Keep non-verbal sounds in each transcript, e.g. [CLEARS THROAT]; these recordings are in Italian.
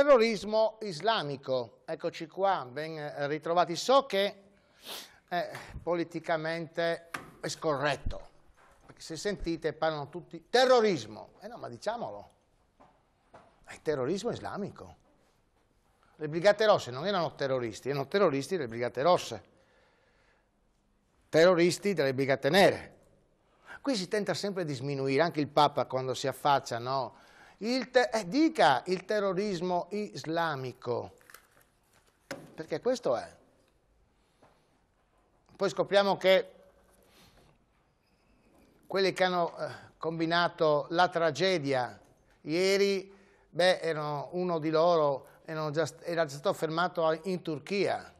terrorismo islamico. Eccoci qua, ben eh, ritrovati. So che eh, è politicamente scorretto, perché se sentite parlano tutti terrorismo. Eh no, ma diciamolo, è terrorismo islamico. Le Brigate Rosse non erano terroristi, erano terroristi delle Brigate Rosse, terroristi delle Brigate Nere. Qui si tenta sempre di sminuire, anche il Papa quando si affaccia, no? Il eh, dica il terrorismo islamico, perché questo è. Poi scopriamo che quelli che hanno eh, combinato la tragedia ieri, beh, erano, uno di loro già, era già stato fermato in Turchia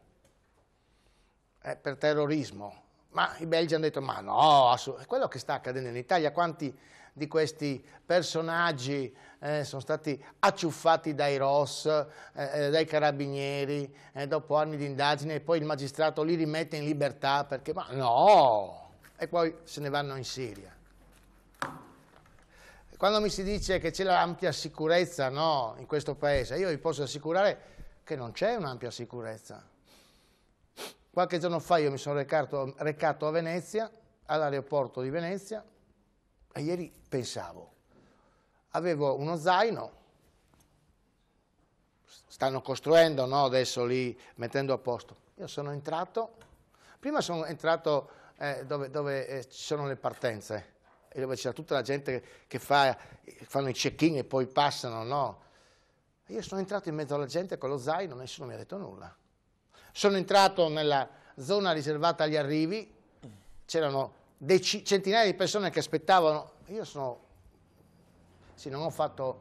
eh, per terrorismo. Ma i belgi hanno detto, ma no, è quello che sta accadendo in Italia, quanti di questi personaggi eh, sono stati acciuffati dai ROS, eh, eh, dai carabinieri, eh, dopo anni di indagine e poi il magistrato li rimette in libertà perché ma no! E poi se ne vanno in Siria. Quando mi si dice che c'è l'ampia sicurezza no, in questo paese, io vi posso assicurare che non c'è un'ampia sicurezza. Qualche giorno fa io mi sono recato, recato a Venezia, all'aeroporto di Venezia, e ieri pensavo, avevo uno zaino, stanno costruendo no, adesso lì, mettendo a posto. Io sono entrato, prima sono entrato eh, dove, dove eh, ci sono le partenze, e dove c'è tutta la gente che fa, fanno i check-in e poi passano, no? Io sono entrato in mezzo alla gente con lo zaino, nessuno mi ha detto nulla. Sono entrato nella zona riservata agli arrivi, c'erano dei centinaia di persone che aspettavano, io sono, sì non ho fatto,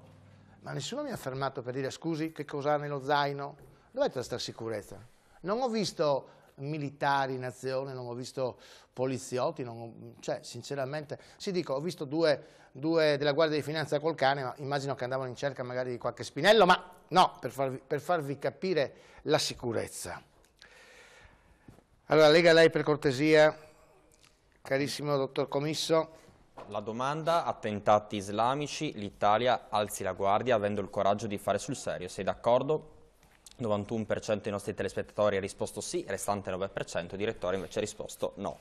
ma nessuno mi ha fermato per dire scusi che cosa ha nello zaino, dov'è questa sicurezza? Non ho visto militari in azione, non ho visto poliziotti, ho, cioè sinceramente, sì dico, ho visto due, due, della Guardia di Finanza col cane, ma immagino che andavano in cerca magari di qualche spinello, ma no, per farvi, per farvi capire la sicurezza. Allora, lega lei per cortesia Carissimo dottor Comisso. La domanda, attentati islamici, l'Italia alzi la guardia avendo il coraggio di fare sul serio, sei d'accordo? 91% dei nostri telespettatori ha risposto sì, restante 9% il direttore invece ha risposto no.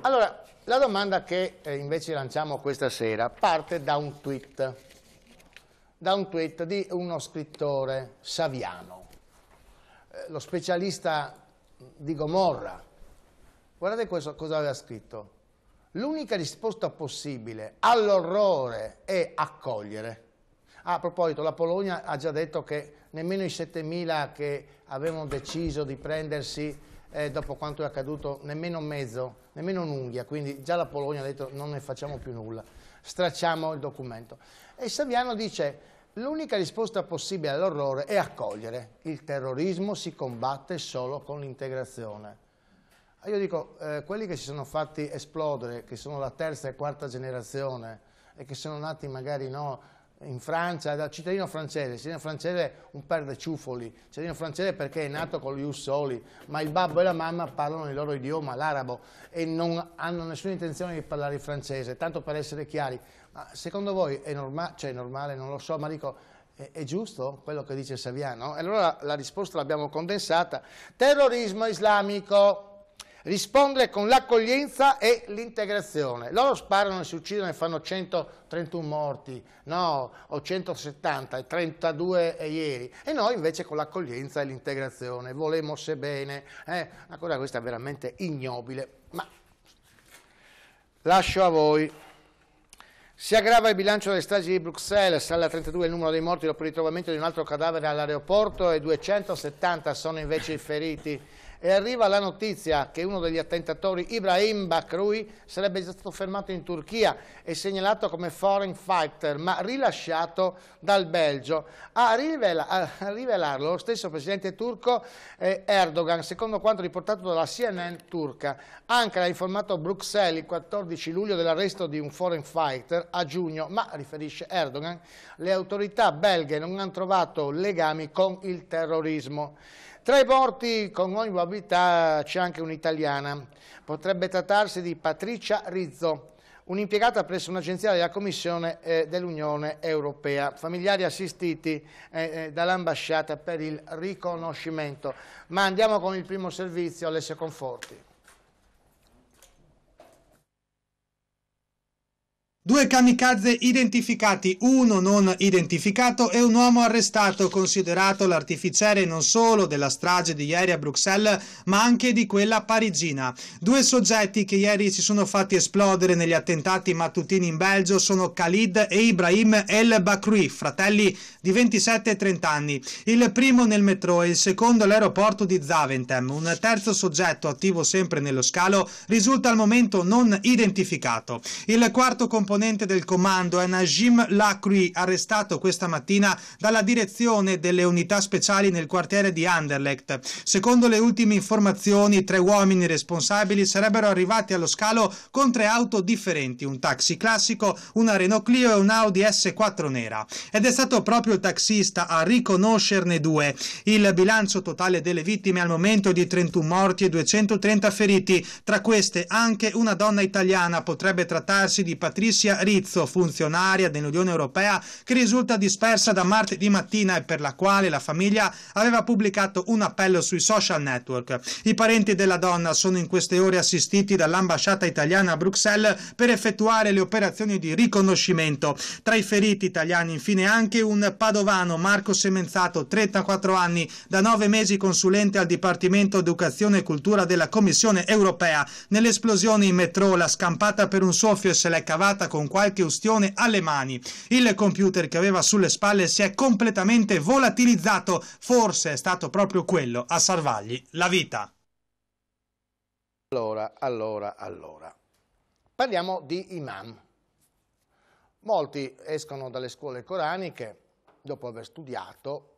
Allora, la domanda che eh, invece lanciamo questa sera parte da un tweet, da un tweet di uno scrittore saviano, eh, lo specialista di Gomorra, Guardate cosa, cosa aveva scritto. L'unica risposta possibile all'orrore è accogliere. Ah, a proposito, la Polonia ha già detto che nemmeno i 7.000 che avevano deciso di prendersi eh, dopo quanto è accaduto, nemmeno mezzo, nemmeno un'unghia, quindi già la Polonia ha detto non ne facciamo più nulla, stracciamo il documento. E Saviano dice l'unica risposta possibile all'orrore è accogliere, il terrorismo si combatte solo con l'integrazione. Ah, io dico, eh, quelli che si sono fatti esplodere, che sono la terza e quarta generazione e che sono nati magari no, in Francia, da cittadino francese, cittadino francese un perde ciufoli, cittadino francese perché è nato con gli ussoli, ma il babbo e la mamma parlano il loro idioma, l'arabo, e non hanno nessuna intenzione di parlare il francese, tanto per essere chiari. Ma secondo voi è normale, cioè normale, non lo so, ma dico, è, giusto quello che dice Saviano? E allora la risposta l'abbiamo condensata. Terrorismo islamico rispondere con l'accoglienza e l'integrazione. Loro sparano e si uccidono e fanno 131 morti, no, o 170 e 32 e ieri, e noi invece con l'accoglienza e l'integrazione, volemo se bene, eh, una cosa questa è veramente ignobile, ma lascio a voi. Si aggrava il bilancio delle stragi di Bruxelles, sale a 32 il numero dei morti dopo il ritrovamento di un altro cadavere all'aeroporto e 270 sono invece i feriti e arriva la notizia che uno degli attentatori, Ibrahim Bakrui, sarebbe stato fermato in Turchia e segnalato come foreign fighter, ma rilasciato dal Belgio. A, rivela a rivelarlo lo stesso presidente turco eh, Erdogan, secondo quanto riportato dalla CNN turca. Ankara ha informato Bruxelles il 14 luglio dell'arresto di un foreign fighter a giugno, ma, riferisce Erdogan, le autorità belghe non hanno trovato legami con il terrorismo. Tra i morti con ogni probabilità c'è anche un'italiana. Potrebbe trattarsi di Patricia Rizzo, un'impiegata presso un'agenzia della Commissione eh, dell'Unione Europea, familiari assistiti eh, eh dall'ambasciata per il riconoscimento. Ma andiamo con il primo servizio, Alessio Conforti. Due kamikaze identificati, uno non identificato e un uomo arrestato, considerato l'artificiere non solo della strage di ieri a Bruxelles, ma anche di quella parigina. Due soggetti che ieri si sono fatti esplodere negli attentati mattutini in Belgio sono Khalid e Ibrahim El Bakri, fratelli di 27 e 30 anni. Il primo nel metro e il secondo all'aeroporto di Zaventem. Un terzo soggetto attivo sempre nello scalo risulta al momento non identificato. Il quarto componente componente del comando è Najim Lacrui, arrestato questa mattina dalla direzione delle unità speciali nel quartiere di Anderlecht. Secondo le ultime informazioni, tre uomini responsabili sarebbero arrivati allo scalo con tre auto differenti, un taxi classico, una Renault Clio e un Audi S4 nera. Ed è stato proprio il taxista a riconoscerne due. Il bilancio totale delle vittime al momento è di 31 morti e 230 feriti, tra queste anche una donna italiana, potrebbe trattarsi di Patricia Cinzia Rizzo, funzionaria dell'Unione Europea, che risulta dispersa da martedì mattina e per la quale la famiglia aveva pubblicato un appello sui social network. I parenti della donna sono in queste ore assistiti dall'ambasciata italiana a Bruxelles per effettuare le operazioni di riconoscimento. Tra i feriti italiani infine anche un padovano, Marco Semenzato, 34 anni, da nove mesi consulente al Dipartimento Educazione e Cultura della Commissione Europea. Nell'esplosione in metro, la scampata per un soffio e se l'è cavata con con qualche ustione alle mani. Il computer che aveva sulle spalle si è completamente volatilizzato, forse è stato proprio quello a salvargli la vita. Allora, allora, allora. Parliamo di imam. Molti escono dalle scuole coraniche dopo aver studiato,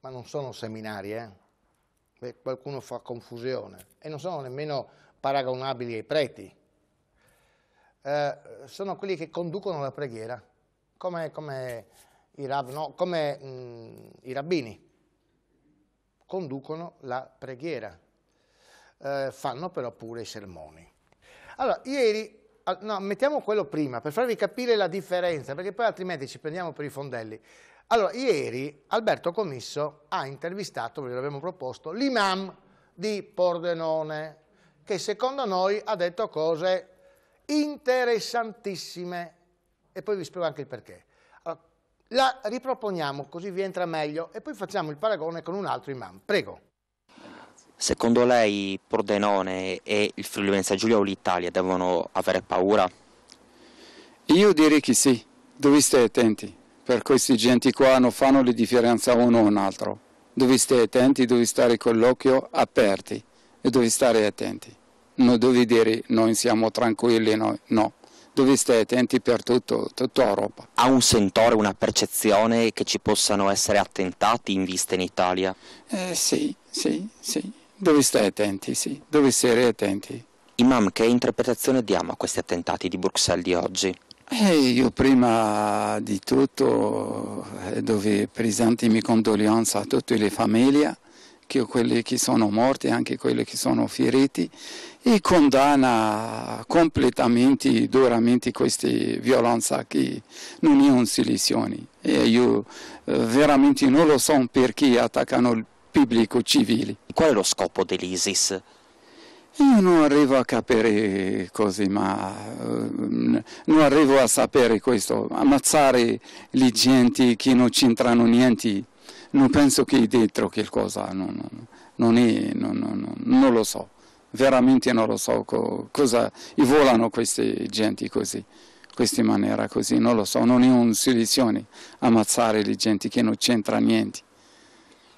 ma non sono seminari, eh? qualcuno fa confusione, e non sono nemmeno paragonabili ai preti eh, sono quelli che conducono la preghiera, come, come, i, rab, no, come mh, mm, i, rabbini, conducono la preghiera, eh, fanno però pure i sermoni. Allora, ieri, ah, no, mettiamo quello prima, per farvi capire la differenza, perché poi altrimenti ci prendiamo per i fondelli. Allora, ieri Alberto Comisso ha intervistato, ve l'abbiamo proposto, l'imam di Pordenone, che secondo noi ha detto cose interessantissime e poi vi spiego anche il perché. la riproponiamo così vi entra meglio e poi facciamo il paragone con un altro imam. Prego. Secondo lei Pordenone e il Friuli Venezia Giulia o l'Italia devono avere paura? Io direi che sì, dove stai attenti, per questi gente qua non fanno le differenze uno o un altro. Dove stai attenti, devi stare con l'occhio aperti e devi stare attenti non devi dire noi siamo tranquilli, noi, no. Devi stare attenti per tutto, tutta Europa. Ha un sentore, una percezione che ci possano essere attentati in vista in Italia? Eh, sì, sì, sì. Devi stare attenti, sì. Devi stare attenti. Imam, che interpretazione diamo a questi attentati di Bruxelles di oggi? Eh, io prima di tutto eh, dovevo mie condoglianza a tutte le famiglie, che quelli che sono morti e anche quelli che sono feriti e condanna completamente, duramente questa violenza che non è un soluzione. E io eh, veramente non lo so perché attaccano il pubblico civile. Qual è lo scopo dell'ISIS? Io non arrivo a capire così, ma eh, non arrivo a sapere questo. Ammazzare le gente che non c'entrano niente, non penso che dentro qualcosa, cosa, non, non, è, non, non lo so veramente non lo so co cosa volano queste genti così, questa maniera così, non lo so, non è una soluzione ammazzare le genti che non c'entra niente.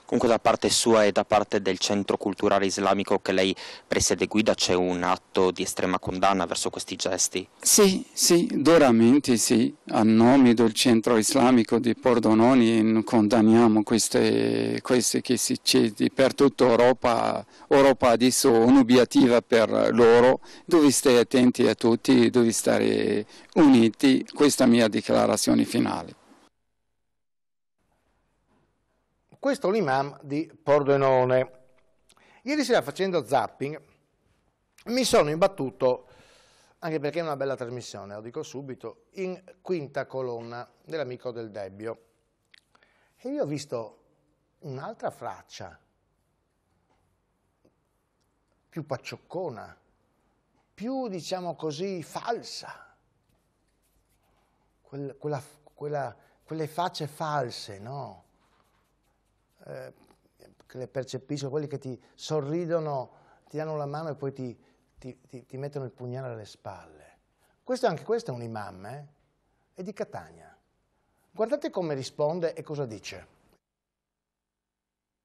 Comunque da parte sua e da parte del Centro Culturale Islamico che lei presiede guida c'è un atto di estrema condanna verso questi gesti? Sì, sì, duramente sì. A nome del Centro Islamico di Pordenone condanniamo queste, queste che si cede per tutta Europa. Europa adesso è un'obiettiva per loro. Devi stare attenti a tutti, devi stare uniti. Questa è la mia dichiarazione finale. Questo è l'imam di Pordenone. Ieri sera facendo zapping mi sono imbattuto, anche perché è una bella trasmissione, lo dico subito, in quinta colonna dell'amico del Debbio. E io ho visto un'altra faccia, più paccioccona, più, diciamo così, falsa. Quella, quella, quella, quelle facce false, no? Eh, che le percepiscono, quelli che ti sorridono, ti danno la mano e poi ti, ti, ti, ti mettono il pugnale alle spalle. Questo, anche questo è un imam, eh? è di Catania. Guardate come risponde e cosa dice.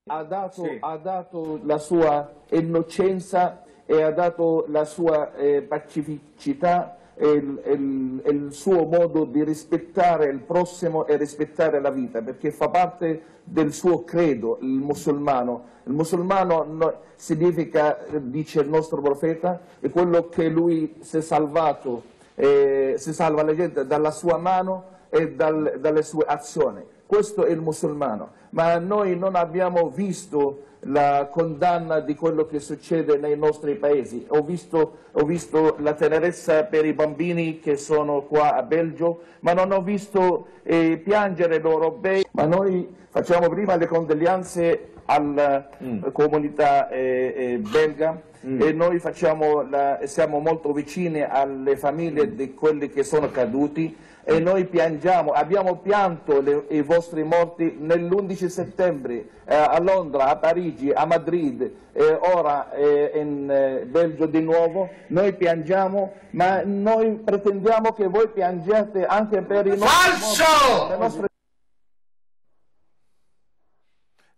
Ha dato, sì. ha dato la sua innocenza e ha dato la sua eh, pacificità e il, il, il, suo modo di rispettare il prossimo e rispettare la vita, perché fa parte del suo credo, il musulmano. Il musulmano no, significa, dice il nostro profeta, è quello che lui si è salvato, eh, si salva la gente dalla sua mano e dal, dalle sue azioni. Questo è il musulmano. Ma noi non abbiamo visto la condanna di quello che succede nei nostri paesi. Ho visto, ho visto la tenerezza per i bambini che sono qua a Belgio, ma non ho visto eh, piangere loro bei. Ma noi facciamo prima le condoglianze alla mm. Eh, comunità eh, eh, belga mm. e noi la, siamo molto vicini alle famiglie di quelli che sono caduti e noi piangiamo, abbiamo pianto le, i vostri morti nell'11 settembre eh, a Londra, a Parigi, a Madrid, e ora eh, in eh, Belgio di nuovo, noi piangiamo, ma noi pretendiamo che voi piangiate anche per i nostri Falso! Morti,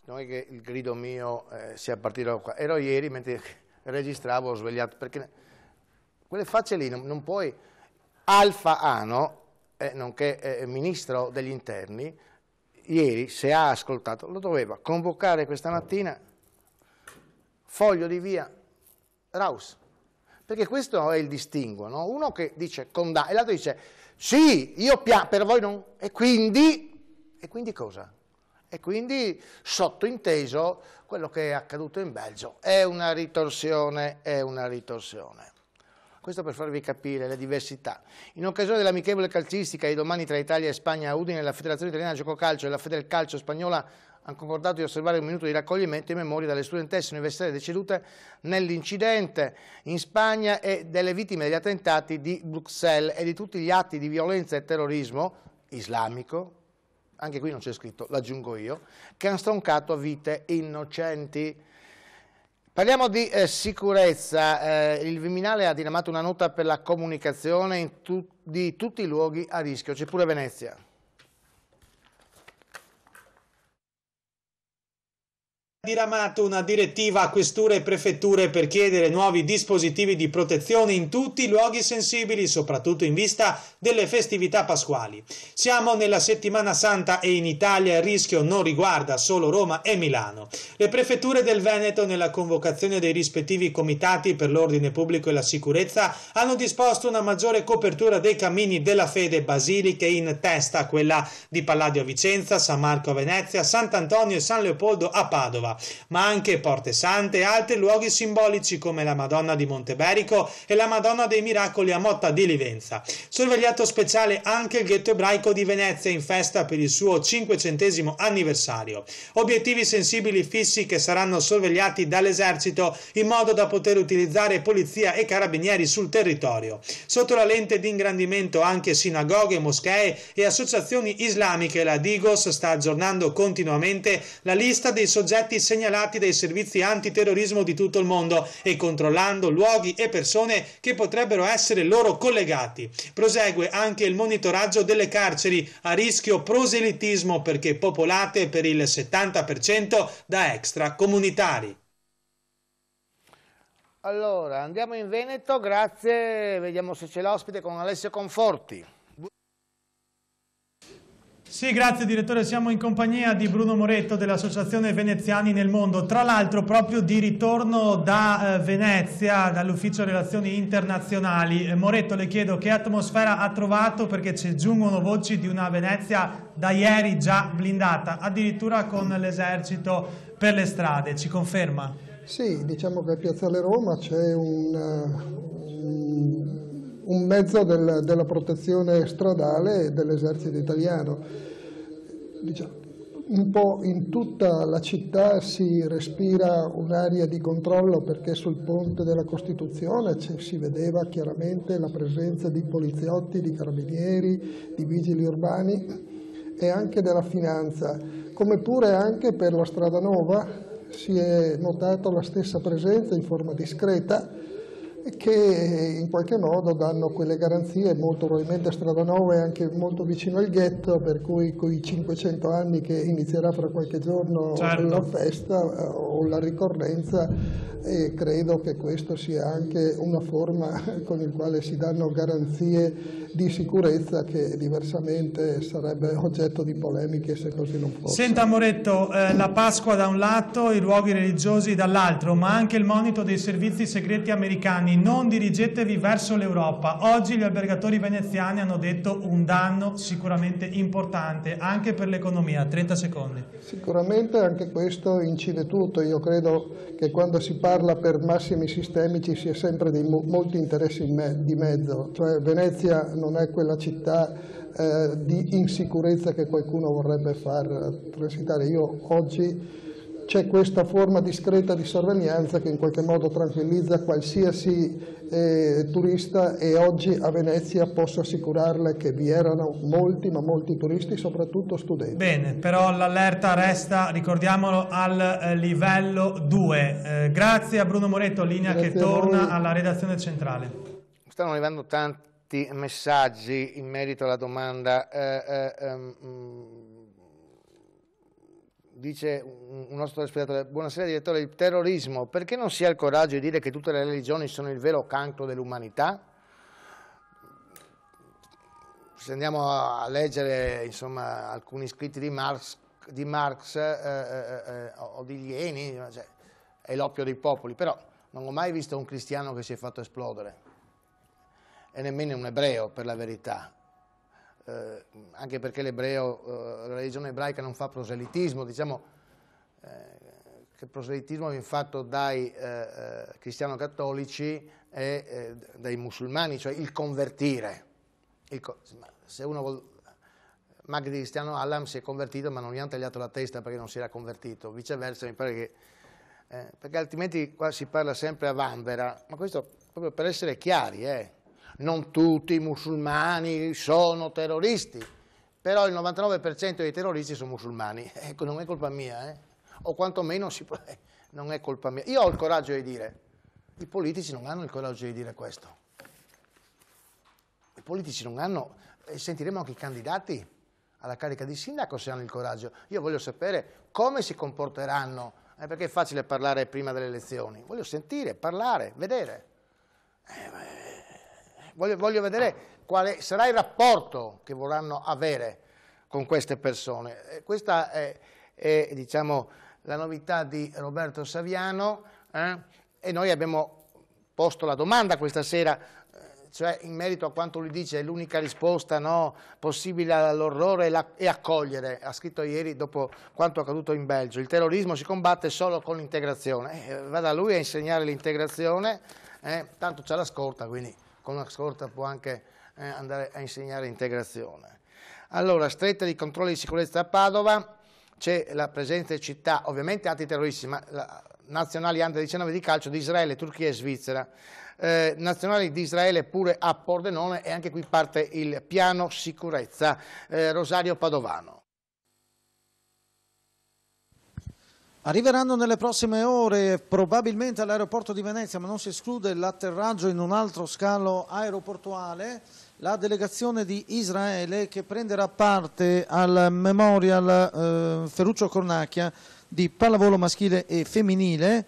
non è che il grido mio eh, sia partito qua, ero ieri mentre [LAUGHS] registravo, ho svegliato, perché quelle facce lì non, non puoi... Alfa Ano eh, nonché eh, ministro degli interni, ieri, se ha ascoltato, lo doveva convocare questa mattina foglio di via Raus. Perché questo è il distinguo, no? uno che dice condanna e l'altro dice sì, io piano, per voi non, e quindi, e quindi cosa? E quindi sottointeso quello che è accaduto in Belgio è una ritorsione, è una ritorsione. Questo per farvi capire le diversità. In occasione dell'amichevole calcistica di domani tra Italia e Spagna a Udine, la Federazione Italiana Gioco Calcio e la Calcio Spagnola hanno concordato di osservare un minuto di raccoglimento in memoria delle studentesse universitarie decedute nell'incidente in Spagna e delle vittime degli attentati di Bruxelles e di tutti gli atti di violenza e terrorismo islamico, anche qui non c'è scritto, l'aggiungo io, che hanno stroncato vite innocenti. Parliamo di eh, sicurezza, eh, il Viminale ha diramato una nota per la comunicazione tu di tutti i luoghi a rischio, c'è pure Venezia. diramato una direttiva a questure e prefetture per chiedere nuovi dispositivi di protezione in tutti i luoghi sensibili, soprattutto in vista delle festività pasquali. Siamo nella settimana santa e in Italia il rischio non riguarda solo Roma e Milano. Le prefetture del Veneto, nella convocazione dei rispettivi comitati per l'ordine pubblico e la sicurezza, hanno disposto una maggiore copertura dei cammini della fede basiliche in testa, quella di Palladio a Vicenza, San Marco a Venezia, Sant'Antonio e San Leopoldo a Padova. Padova, ma anche Porte Sante e altri luoghi simbolici come la Madonna di Monteberico e la Madonna dei Miracoli a Motta di Livenza. Sorvegliato speciale anche il ghetto ebraico di Venezia in festa per il suo 500 anniversario. Obiettivi sensibili fissi che saranno sorvegliati dall'esercito in modo da poter utilizzare polizia e carabinieri sul territorio. Sotto la lente di ingrandimento anche sinagoghe, moschee e associazioni islamiche, la Digos sta aggiornando continuamente la lista dei soggetti segnalati dai servizi antiterrorismo di tutto il mondo e controllando luoghi e persone che potrebbero essere loro collegati. Prosegue anche il monitoraggio delle carceri a rischio proselitismo perché popolate per il 70% da extracomunitari. Allora, andiamo in Veneto, grazie, vediamo se c'è l'ospite con Alessio Conforti. Sì, grazie direttore, siamo in compagnia di Bruno Moretto dell'Associazione Veneziani nel Mondo, tra l'altro proprio di ritorno da eh, Venezia, dall'Ufficio Relazioni Internazionali. Eh, Moretto le chiedo che atmosfera ha trovato perché ci giungono voci di una Venezia da ieri già blindata, addirittura con l'esercito per le strade, ci conferma? Sì, diciamo che a Piazzale Roma c'è un, eh, un un mezzo del, della protezione stradale dell'esercito italiano. Diciamo, un po' in tutta la città si respira un'aria di controllo perché sul ponte della Costituzione si vedeva chiaramente la presenza di poliziotti, di carabinieri, di vigili urbani e anche della finanza, come pure anche per la strada nuova si è notata la stessa presenza in forma discreta che in qualche modo danno quelle garanzie, molto probabilmente a Stravanova è anche molto vicino al ghetto, per cui quei 500 anni che inizierà fra qualche giorno certo. la festa eh, o la ricorrenza, e credo che questa sia anche una forma [LAUGHS] con la quale si danno garanzie di sicurezza che diversamente sarebbe oggetto di polemiche se così non fosse. Senta Moretto, eh, la Pasqua da un lato, i luoghi religiosi dall'altro, ma anche il monito dei servizi segreti americani, non dirigetevi verso l'Europa. Oggi gli albergatori veneziani hanno detto un danno sicuramente importante anche per l'economia. 30 secondi. Sicuramente anche questo incide tutto. Io credo che quando si parla per massimi sistemi ci sia sempre di molti interessi in me di mezzo. Cioè Venezia non è quella città eh, di insicurezza che qualcuno vorrebbe far transitare. Io oggi c'è questa forma discreta di sorveglianza che in qualche modo tranquillizza qualsiasi eh, turista e oggi a Venezia posso assicurarle che vi erano molti, ma molti turisti, soprattutto studenti. Bene, però l'allerta resta, ricordiamolo, al eh, livello 2. Eh, grazie a Bruno Moretto, linea grazie che torna alla redazione centrale. Stanno arrivando tanti tanti messaggi in merito alla domanda. Eh, eh, um, dice un nostro spettatore, buonasera direttore, il terrorismo, perché non si ha il coraggio di dire che tutte le religioni sono il vero cancro dell'umanità? Se andiamo a leggere insomma, alcuni scritti di Marx, di Marx eh, eh, eh, eh o di Lieni, cioè, è l'oppio dei popoli, però non ho mai visto un cristiano che si è fatto esplodere e nemmeno un ebreo per la verità, eh, anche perché l'ebreo, eh, la religione ebraica non fa proselitismo, diciamo eh, che il proselitismo viene fatto dai eh, eh, cristiano-cattolici e eh, dai musulmani, cioè il convertire. Il co se uno vuol, Magdi Cristiano Allam si è convertito ma non gli hanno tagliato la testa perché non si era convertito, viceversa mi pare che... perché altrimenti qua si parla sempre a vanvera, ma questo proprio per essere chiari, eh non tutti i musulmani sono terroristi, però il 99% dei terroristi sono musulmani, [LAUGHS] ecco, non è colpa mia, eh? o quantomeno si può, eh, non è colpa mia. Io ho il coraggio di dire, i politici non hanno il coraggio di dire questo. I politici non hanno, e sentiremo anche i candidati alla carica di sindaco se hanno il coraggio. Io voglio sapere come si comporteranno, eh, perché è facile parlare prima delle elezioni. Voglio sentire, parlare, vedere. Eh, Voglio, voglio vedere quale sarà il rapporto che vorranno avere con queste persone. Eh, questa è, è diciamo, la novità di Roberto Saviano eh? e noi abbiamo posto la domanda questa sera eh, cioè in merito a quanto lui dice è l'unica risposta no, possibile all'orrore è accogliere, ha scritto ieri dopo quanto accaduto in Belgio, il terrorismo si combatte solo con l'integrazione, eh, da lui a insegnare l'integrazione, eh, tanto c'è la scorta quindi con una scorta può anche eh, andare a insegnare integrazione. Allora, stretta di controllo di sicurezza a Padova, c'è la presenza di città, ovviamente antiterroristi, ma la, nazionali under 19 di calcio di Israele, Turchia e Svizzera. Eh, nazionali di Israele pure a Pordenone e anche qui parte il piano sicurezza eh, Rosario Padovano. Arriveranno nelle prossime ore probabilmente all'aeroporto di Venezia, ma non si esclude l'atterraggio in un altro scalo aeroportuale, la delegazione di Israele che prenderà parte al Memorial eh, Ferruccio Cornacchia di pallavolo maschile e femminile,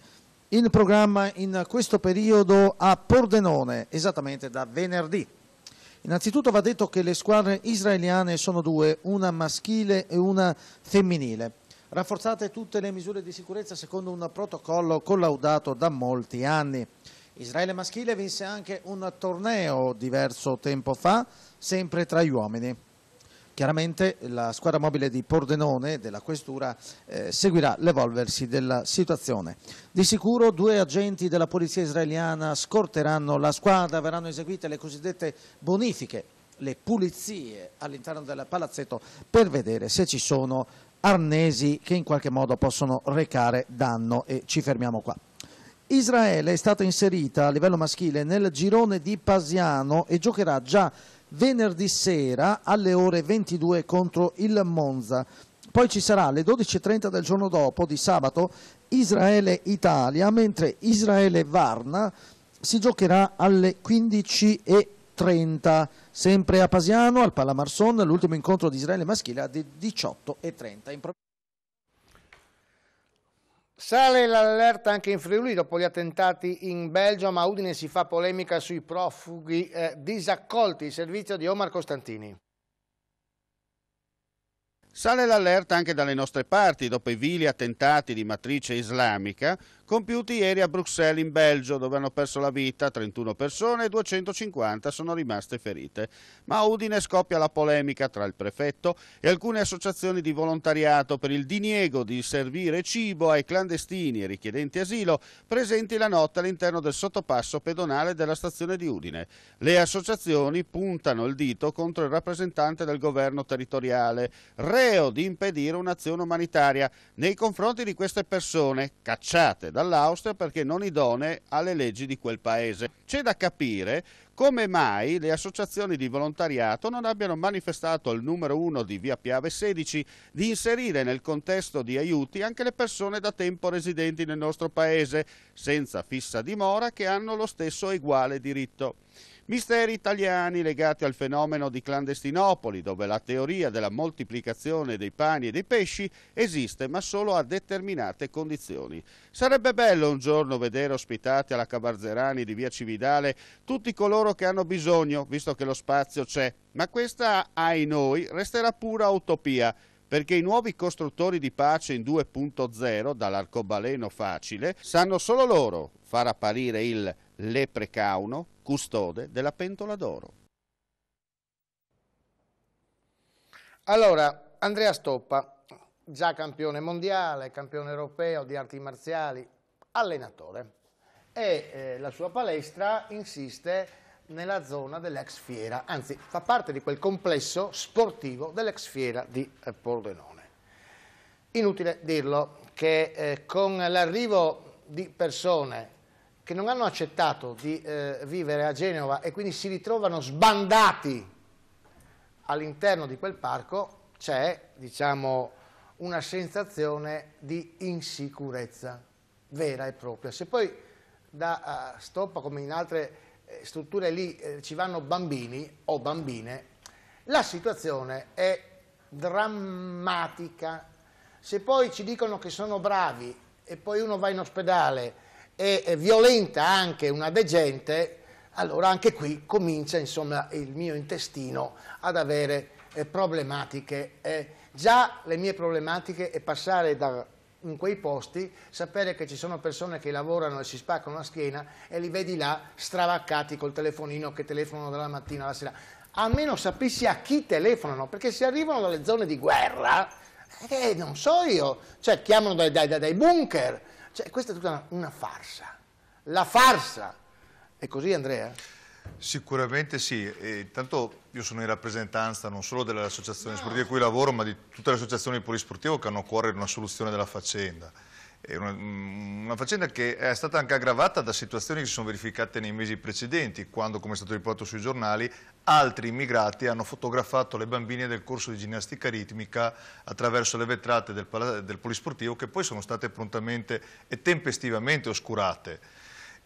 in programma in questo periodo a Pordenone, esattamente da venerdì. Innanzitutto va detto che le squadre israeliane sono due, una maschile e una femminile rafforzate tutte le misure di sicurezza secondo un protocollo collaudato da molti anni. Israele maschile vinse anche un torneo diverso tempo fa, sempre tra gli uomini. Chiaramente la squadra mobile di Pordenone della Questura eh, seguirà l'evolversi della situazione. Di sicuro due agenti della polizia israeliana scorteranno la squadra, verranno eseguite le cosiddette bonifiche, le pulizie all'interno del palazzetto per vedere se ci sono arnesi che in qualche modo possono recare danno e ci fermiamo qua. Israele è stata inserita a livello maschile nel girone di Pasiano e giocherà già venerdì sera alle ore 22 contro il Monza. Poi ci sarà alle 12.30 del giorno dopo, di sabato, Israele-Italia, mentre Israele-Varna si giocherà alle 15.30 30. Sempre a Pasiano, al Palamarson, l'ultimo incontro di Israele maschile alle 18.30. Sale l'allerta anche in Friuli dopo gli attentati in Belgio, ma Udine si fa polemica sui profughi eh, disaccolti. Servizio di Omar Costantini. Sale l'allerta anche dalle nostre parti dopo i vili attentati di matrice islamica compiuti ieri a Bruxelles in Belgio dove hanno perso la vita 31 persone e 250 sono rimaste ferite. Ma a Udine scoppia la polemica tra il prefetto e alcune associazioni di volontariato per il diniego di servire cibo ai clandestini e richiedenti asilo presenti la notte all'interno del sottopasso pedonale della stazione di Udine. Le associazioni puntano il dito contro il rappresentante del governo territoriale, reo di impedire un'azione umanitaria nei confronti di queste persone cacciate dall'Austria perché non idonee alle leggi di quel paese. C'è da capire come mai le associazioni di volontariato non abbiano manifestato al numero 1 di Via Piave 16 di inserire nel contesto di aiuti anche le persone da tempo residenti nel nostro paese, senza fissa dimora, che hanno lo stesso uguale diritto. Misteri italiani legati al fenomeno di clandestinopoli, dove la teoria della moltiplicazione dei pani e dei pesci esiste ma solo a determinate condizioni. Sarebbe bello un giorno vedere ospitati alla Cavarzerani di via Cividale tutti coloro che hanno bisogno, visto che lo spazio c'è, ma questa, ai noi, resterà pura utopia perché i nuovi costruttori di pace in 2.0 dall'arcobaleno facile sanno solo loro far apparire il lepre cauno, custode della pentola d'oro. Allora, Andrea Stoppa, già campione mondiale, campione europeo di arti marziali, allenatore. E eh, la sua palestra insiste nella zona dell'ex fiera, anzi fa parte di quel complesso sportivo dell'ex fiera di eh, Pordenone. Inutile dirlo che eh, con l'arrivo di persone che non hanno accettato di eh, vivere a Genova e quindi si ritrovano sbandati all'interno di quel parco, c'è diciamo, una sensazione di insicurezza vera e propria. Se poi da uh, eh, Stoppa, come in altre eh, strutture lì, eh, ci vanno bambini o bambine, la situazione è drammatica. Se poi ci dicono che sono bravi e poi uno va in ospedale e violenta anche una degente, allora anche qui comincia insomma, il mio intestino ad avere eh, problematiche. Eh, già le mie problematiche è passare da in quei posti, sapere che ci sono persone che lavorano e si spaccano la schiena e li vedi là stravaccati col telefonino che telefonano dalla mattina alla sera. Almeno sapessi a chi telefonano, perché se arrivano dalle zone di guerra, eh, non so io, cioè chiamano dai, dai, dai bunker, cioè, questa è tutta una, una farsa. La farsa! È così, Andrea? Sicuramente sì, e intanto io sono in rappresentanza non solo delle associazioni no. sportive a cui lavoro ma di tutte le associazioni di polisportivo che hanno a cuore una soluzione della faccenda una, mm, una, faccenda che è stata anche aggravata da situazioni che si sono verificate nei mesi precedenti, quando, come è stato riportato sui giornali, altri immigrati hanno fotografato le bambine del corso di ginnastica ritmica attraverso le vetrate del, del polisportivo che poi sono state prontamente e tempestivamente oscurate.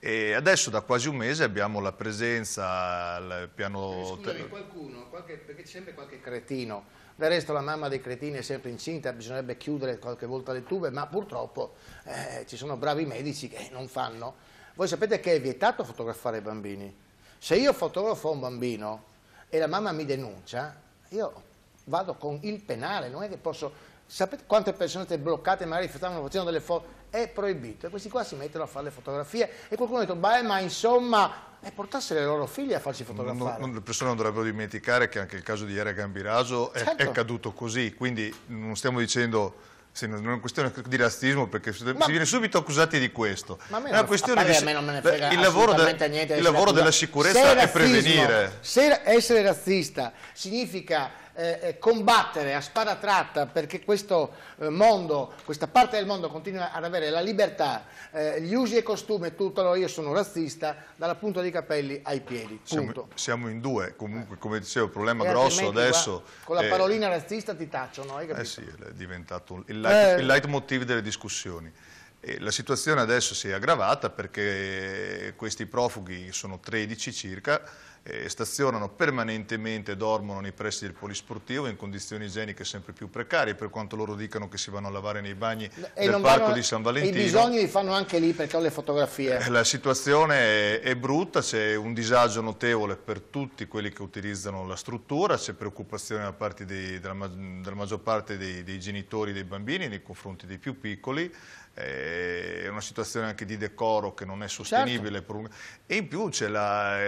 E adesso da quasi un mese abbiamo la presenza al piano... Eh, scusami, qualcuno, qualche, perché c'è sempre qualche cretino del resto la mamma dei cretini è sempre incinta, bisognerebbe chiudere qualche volta le tube, ma purtroppo eh, ci sono bravi medici che non fanno. Voi sapete che è vietato fotografare i bambini. Se io fotografo un bambino e la mamma mi denuncia, io vado con il penale, non è che posso... Sapete quante persone siete bloccate, magari stavano facendo delle foto? È proibito. E questi qua si mettono a fare le fotografie e qualcuno ha detto, beh, ma insomma e portasse le loro figlie a farsi fotografare. Non, non, le persone non dovrebbero dimenticare che anche il caso di Iera Gambiraso è, certo. è caduto così, quindi non stiamo dicendo Se non è una questione di razzismo perché ma, si viene subito accusati di questo. Ma a me, è una questione di, non me il lavoro, de, niente, il lavoro della sicurezza è razzismo, prevenire. Se essere razzista significa eh, eh, combattere a spada tratta perché questo eh, mondo, questa parte del mondo continua ad avere la libertà, eh, gli usi e costumi tutto, allora io sono razzista dalla punta dei capelli ai piedi. Siamo, siamo, in due, comunque come dicevo il problema e grosso adesso... Qua, con la parolina razzista ti taccio, no? Eh sì, è diventato il, light, eh. il leitmotiv delle discussioni. E la situazione adesso si è aggravata perché questi profughi sono 13 circa, eh, stazionano permanentemente, dormono nei pressi del polisportivo in condizioni igieniche sempre più precarie, per quanto loro dicano che si vanno a lavare nei bagni e del parco vanno, di San Valentino. I bisogni li fanno anche lì perché ho le fotografie. Eh, la situazione è, è brutta, c'è un disagio notevole per tutti quelli che utilizzano la struttura, c'è preoccupazione da parte dei, della, della, maggior parte dei, dei genitori dei bambini nei confronti dei più piccoli, eh, è una situazione anche di decoro che non è certo. sostenibile certo. un... e in più c'è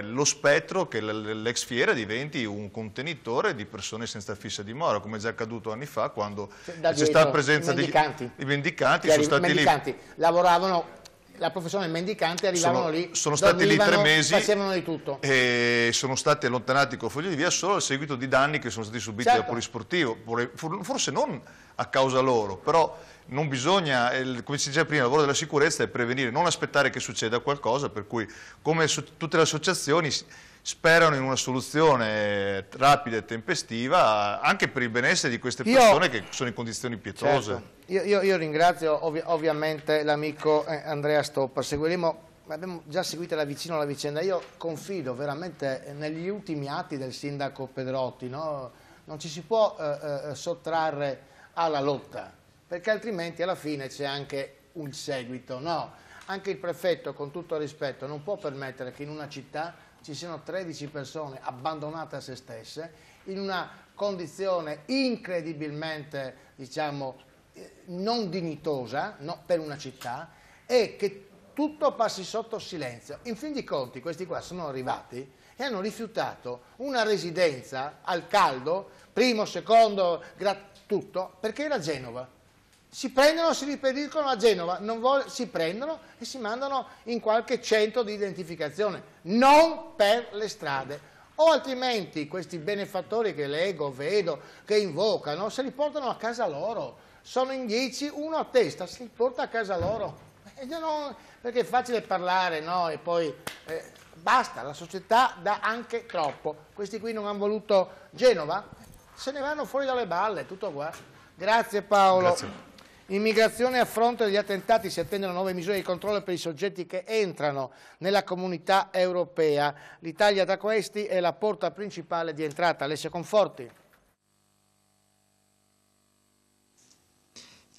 lo spettro che l'ex fiera diventi un contenitore di persone senza fissa dimora come è già accaduto anni fa quando cioè, c'è stata la presenza di mendicanti, i mendicanti, sono stati mendicanti lì lavoravano la professione del mendicante arrivavano sono, lì, sono stati lì tre mesi, facevano di tutto. E sono stati allontanati con fogli di via solo a seguito di danni che sono stati subiti certo. da Polisportivo, forse non a causa loro, però non bisogna, come si diceva prima, il lavoro della sicurezza è prevenire, non aspettare che succeda qualcosa, per cui come tutte le associazioni sperano in una soluzione rapida e tempestiva anche per il benessere di queste persone io, che sono in condizioni pietose. Certo. Io, io, io, ringrazio ovvi ovviamente l'amico eh, Andrea Stoppa, seguiremo abbiamo già seguito da vicino la vicenda, io confido veramente negli ultimi atti del sindaco Pedrotti, no? non ci si può eh, eh, sottrarre alla lotta, perché altrimenti alla fine c'è anche un seguito, no? anche il prefetto con tutto rispetto non può permettere che in una città ci siano 13 persone abbandonate a se stesse in una condizione incredibilmente diciamo, eh, non dignitosa no, per una città e che tutto passi sotto silenzio. In fin dei conti questi qua sono arrivati e hanno rifiutato una residenza al caldo, primo, secondo, tutto, perché era Genova si prendono, e si ripetiscono a Genova, vuole, si prendono e si mandano in qualche centro di identificazione, non per le strade. O altrimenti questi benefattori che leggo, vedo, che invocano, se li portano a casa loro. Sono in dieci, uno a testa, se li porta a casa loro. Eh, non, perché è facile parlare, no? E poi eh, basta, la società dà anche troppo. Questi qui non hanno voluto Genova, se ne vanno fuori dalle balle, tutto qua. Grazie Paolo. Grazie. Immigrazione a fronte degli attentati si attendono nuove misure di controllo per i soggetti che entrano nella comunità europea. L'Italia tra questi è la porta principale di entrata. Alessia Conforti.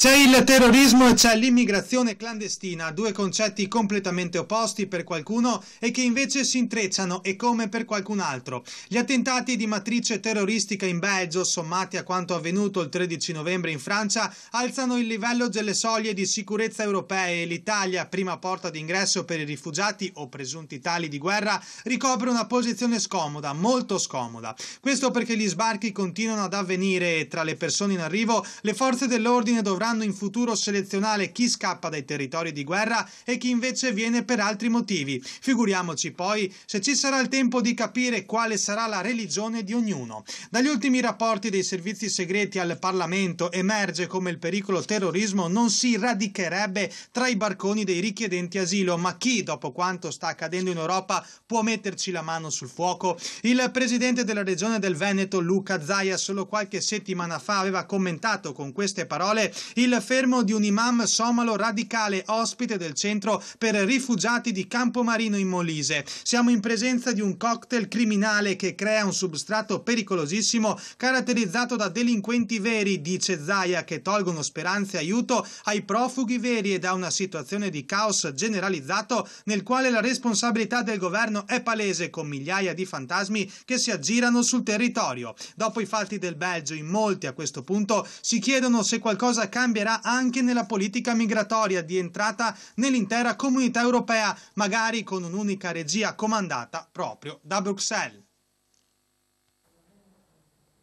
C'è il terrorismo e c'è l'immigrazione clandestina, due concetti completamente opposti per qualcuno e che invece si intrecciano e come per qualcun altro. Gli attentati di matrice terroristica in Belgio, sommati a quanto avvenuto il 13 novembre in Francia, alzano il livello delle soglie di sicurezza europee e l'Italia, prima porta d'ingresso per i rifugiati o presunti tali di guerra, ricopre una posizione scomoda, molto scomoda. Questo perché gli sbarchi continuano ad avvenire e tra le persone in arrivo le forze dell'ordine dovranno decideranno in futuro selezionare chi scappa dai territori di guerra e chi invece viene per altri motivi. Figuriamoci poi se ci sarà il tempo di capire quale sarà la religione di ognuno. Dagli ultimi rapporti dei servizi segreti al Parlamento emerge come il pericolo terrorismo non si radicherebbe tra i barconi dei richiedenti asilo, ma chi, dopo quanto sta accadendo in Europa, può metterci la mano sul fuoco? Il presidente della regione del Veneto, Luca Zaia, solo qualche settimana fa aveva commentato con queste parole il fermo di un imam somalo radicale ospite del centro per rifugiati di Campomarino in Molise. Siamo in presenza di un cocktail criminale che crea un substrato pericolosissimo caratterizzato da delinquenti veri, dice Zaia, che tolgono speranze e aiuto ai profughi veri e da una situazione di caos generalizzato nel quale la responsabilità del governo è palese con migliaia di fantasmi che si aggirano sul territorio. Dopo i fatti del Belgio in molti a questo punto si chiedono se qualcosa cambia cambierà anche nella politica migratoria di entrata nell'intera comunità europea, magari con un'unica regia comandata proprio da Bruxelles.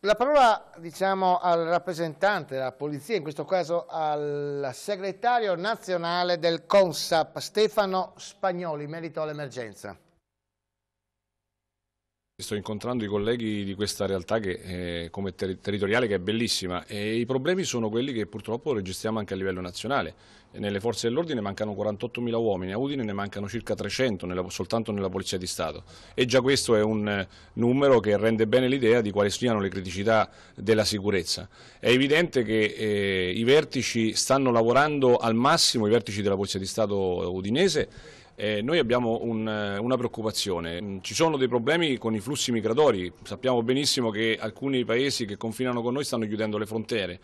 La parola diciamo, al rappresentante della polizia, in questo caso al segretario nazionale del CONSAP, Stefano Spagnoli, in merito all'emergenza. Sto incontrando i colleghi di questa realtà che, eh, come ter territoriale che è bellissima e i problemi sono quelli che purtroppo registriamo anche a livello nazionale. Nelle forze dell'ordine mancano 48.000 uomini, a Udine ne mancano circa 300 nella, soltanto nella Polizia di Stato e già questo è un eh, numero che rende bene l'idea di quali siano le criticità della sicurezza. È evidente che eh, i vertici stanno lavorando al massimo, i vertici della Polizia di Stato udinese eh, noi abbiamo un, eh, una preoccupazione, mm, ci sono dei problemi con i flussi migratori, sappiamo benissimo che alcuni paesi che confinano con noi stanno chiudendo le frontiere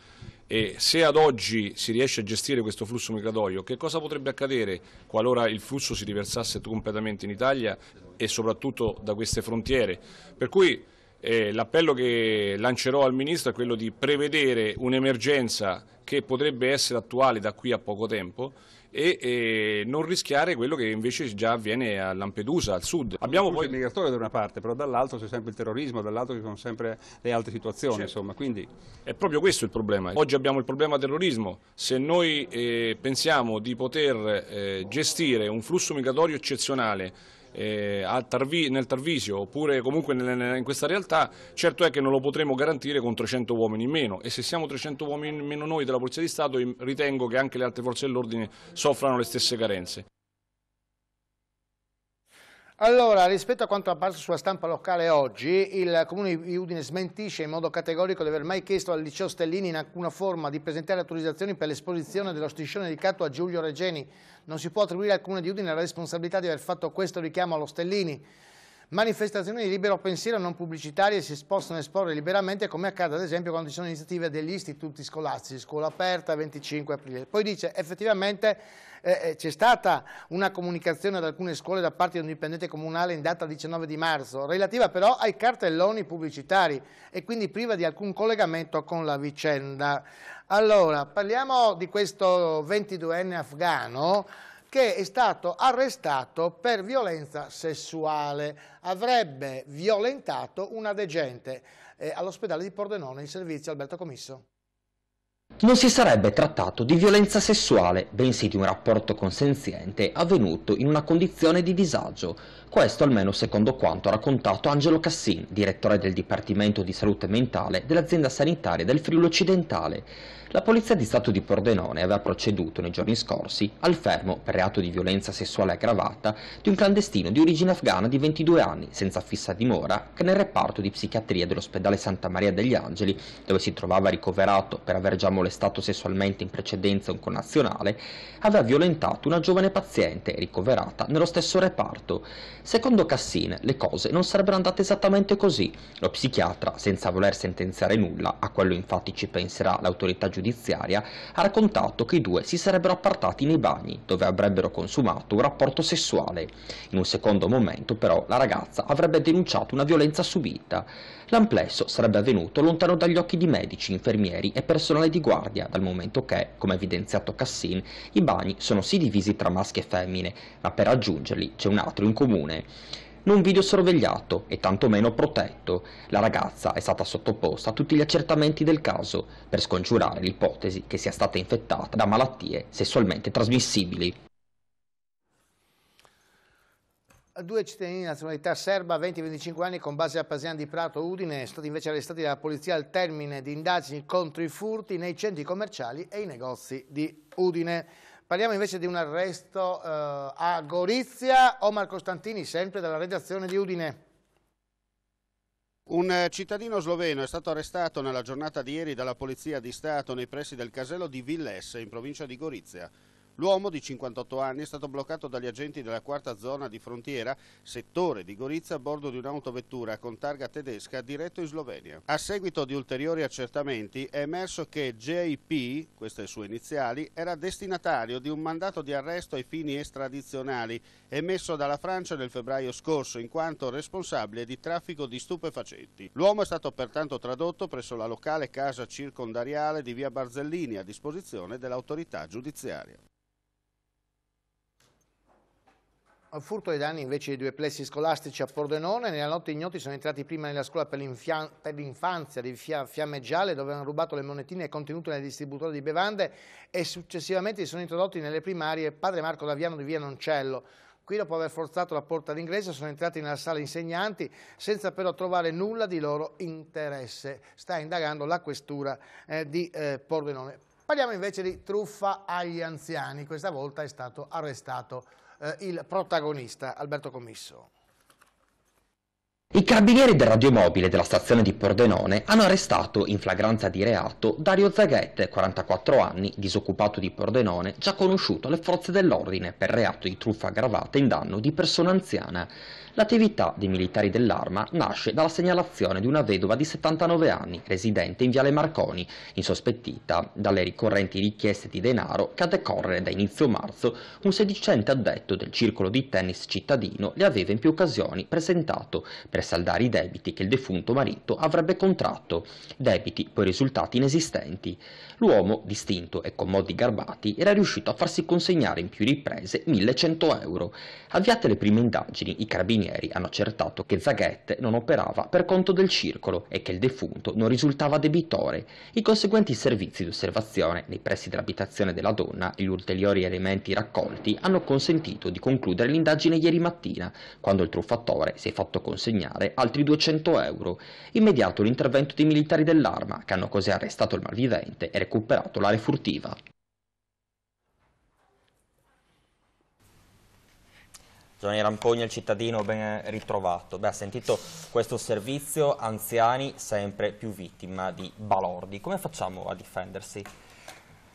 e se ad oggi si riesce a gestire questo flusso migratorio, che cosa potrebbe accadere qualora il flusso si riversasse completamente in Italia e soprattutto da queste frontiere? Per cui eh, l'appello che lancerò al Ministro è quello di prevedere un'emergenza che potrebbe essere attuale da qui a poco tempo e, e, non rischiare quello che invece già avviene a Lampedusa, al sud. Abbiamo poi il migratorio da una parte, però dall'altro c'è sempre il terrorismo, dall'altro ci sono sempre le altre situazioni, certo. insomma, quindi... È proprio questo il problema. Oggi abbiamo il problema terrorismo. Se noi eh, pensiamo di poter eh, gestire un flusso migratorio eccezionale eh, Tarvi, nel Tarvisio oppure comunque nelle, in questa realtà, certo è che non lo potremo garantire con 300 uomini in meno e se siamo 300 uomini in meno noi della Polizia di Stato ritengo che anche le altre forze dell'ordine soffrano le stesse carenze. Allora, rispetto a quanto apparso sulla stampa locale oggi, il Comune di Udine smentisce in modo categorico di aver mai chiesto al liceo Stellini in alcuna forma di presentare autorizzazioni per l'esposizione dello striscione dedicato a Giulio Regeni. Non si può attribuire al Comune di Udine la responsabilità di aver fatto questo richiamo allo Stellini. Manifestazioni di libero pensiero non pubblicitarie si possono esporre liberamente come accade ad esempio quando ci sono iniziative degli istituti scolastici, scuola aperta 25 aprile. Poi dice effettivamente eh, eh, c'è stata una comunicazione ad alcune scuole da parte di un dipendente comunale in data 19 di marzo, relativa però ai cartelloni pubblicitari e quindi priva di alcun collegamento con la vicenda. Allora, parliamo di questo 22enne afgano che è stato arrestato per violenza sessuale. Avrebbe violentato una degente eh, all'ospedale di Pordenone, il servizio Alberto Comisso. Non si sarebbe trattato di violenza sessuale, bensì di un rapporto consenziente avvenuto in una condizione di disagio. Questo almeno secondo quanto ha raccontato Angelo Cassin, direttore del Dipartimento di Salute Mentale dell'azienda sanitaria del Friuli Occidentale. La Polizia di Stato di Pordenone aveva proceduto nei giorni scorsi al fermo per reato di violenza sessuale aggravata di un clandestino di origine afghana di 22 anni, senza fissa dimora, che nel reparto di psichiatria dell'ospedale Santa Maria degli Angeli, dove si trovava ricoverato per aver già molestato sessualmente in precedenza un connazionale, aveva violentato una giovane paziente ricoverata nello stesso reparto. Secondo Cassine, le cose non sarebbero andate esattamente così. Lo psichiatra, senza voler sentenziare nulla, a quello infatti ci penserà l'autorità giudiziaria, ha raccontato che i due si sarebbero appartati nei bagni, dove avrebbero consumato un rapporto sessuale. In un secondo momento, però, la ragazza avrebbe denunciato una violenza subita. L'amplesso sarebbe avvenuto lontano dagli occhi di medici, infermieri e personale di guardia, dal momento che, come evidenziato Cassin, i bagni sono sì divisi tra maschi e femmine, ma per raggiungerli c'è un altro in comune non video sorvegliato e tantomeno protetto. La ragazza è stata sottoposta a tutti gli accertamenti del caso per scongiurare l'ipotesi che sia stata infettata da malattie sessualmente trasmissibili. Due cittadini di nazionalità serba, 20-25 anni, con base a Pasian di Prato, Udine, sono stati invece arrestati dalla polizia al termine di indagini contro i furti nei centri commerciali e i negozi di Udine. Parliamo invece di un arresto eh, a Gorizia, Omar Costantini, sempre dalla redazione di Udine. Un eh, cittadino sloveno è stato arrestato nella giornata di ieri dalla Polizia di Stato nei pressi del casello di Villesse, in provincia di Gorizia. L'uomo di 58 anni è stato bloccato dagli agenti della quarta zona di frontiera, settore di Gorizia, a bordo di un'autovettura con targa tedesca diretto in Slovenia. A seguito di ulteriori accertamenti è emerso che JP, queste sue iniziali, era destinatario di un mandato di arresto ai fini estradizionali emesso dalla Francia nel febbraio scorso in quanto responsabile di traffico di stupefacenti. L'uomo è stato pertanto tradotto presso la locale casa circondariale di via Barzellini a disposizione dell'autorità giudiziaria. furto dei danni invece dei due plessi scolastici a Pordenone, nella notte ignoti sono entrati prima nella scuola per, l'infanzia di Fia Fiamme Gialle dove hanno rubato le monetine contenute nel distributore di bevande e successivamente si sono introdotti nelle primarie padre Marco Daviano di via Noncello. Qui dopo aver forzato la porta d'ingresso sono entrati nella sala insegnanti senza però trovare nulla di loro interesse. Sta indagando la questura eh, di eh, Pordenone. Parliamo invece di truffa agli anziani. Questa volta è stato arrestato eh, il protagonista Alberto Commisso. I carabinieri del radiomobile della stazione di Pordenone hanno arrestato in flagranza di reato Dario Zaghette, 44 anni, disoccupato di Pordenone, già conosciuto alle forze dell'ordine per reato di truffa aggravata in danno di persona anziana. L'attività dei militari dell'Arma nasce dalla segnalazione di una vedova di 79 anni, residente in Viale Marconi, insospettita dalle ricorrenti richieste di denaro che a decorrere da inizio marzo un sedicente addetto del circolo di tennis cittadino le aveva in più occasioni presentato per saldare i debiti che il defunto marito avrebbe contratto, debiti poi risultati inesistenti. L'uomo, distinto e con modi garbati, era riuscito a farsi consegnare in più riprese 1100 euro. Avviate le prime indagini, i carabinieri hanno accertato che Zaghette non operava per conto del circolo e che il defunto non risultava debitore. I conseguenti servizi di osservazione nei pressi dell'abitazione della donna e gli ulteriori elementi raccolti hanno consentito di concludere l'indagine ieri mattina, quando il truffatore si è fatto consegnare altri 200 euro. Immediato l'intervento dei militari dell'arma, che hanno così arrestato il malvivente e recuperato recuperato l'area furtiva. Giovanni Rampogna, il cittadino ben ritrovato. Beh, ha sentito questo servizio, anziani sempre più vittima di balordi. Come facciamo a difendersi?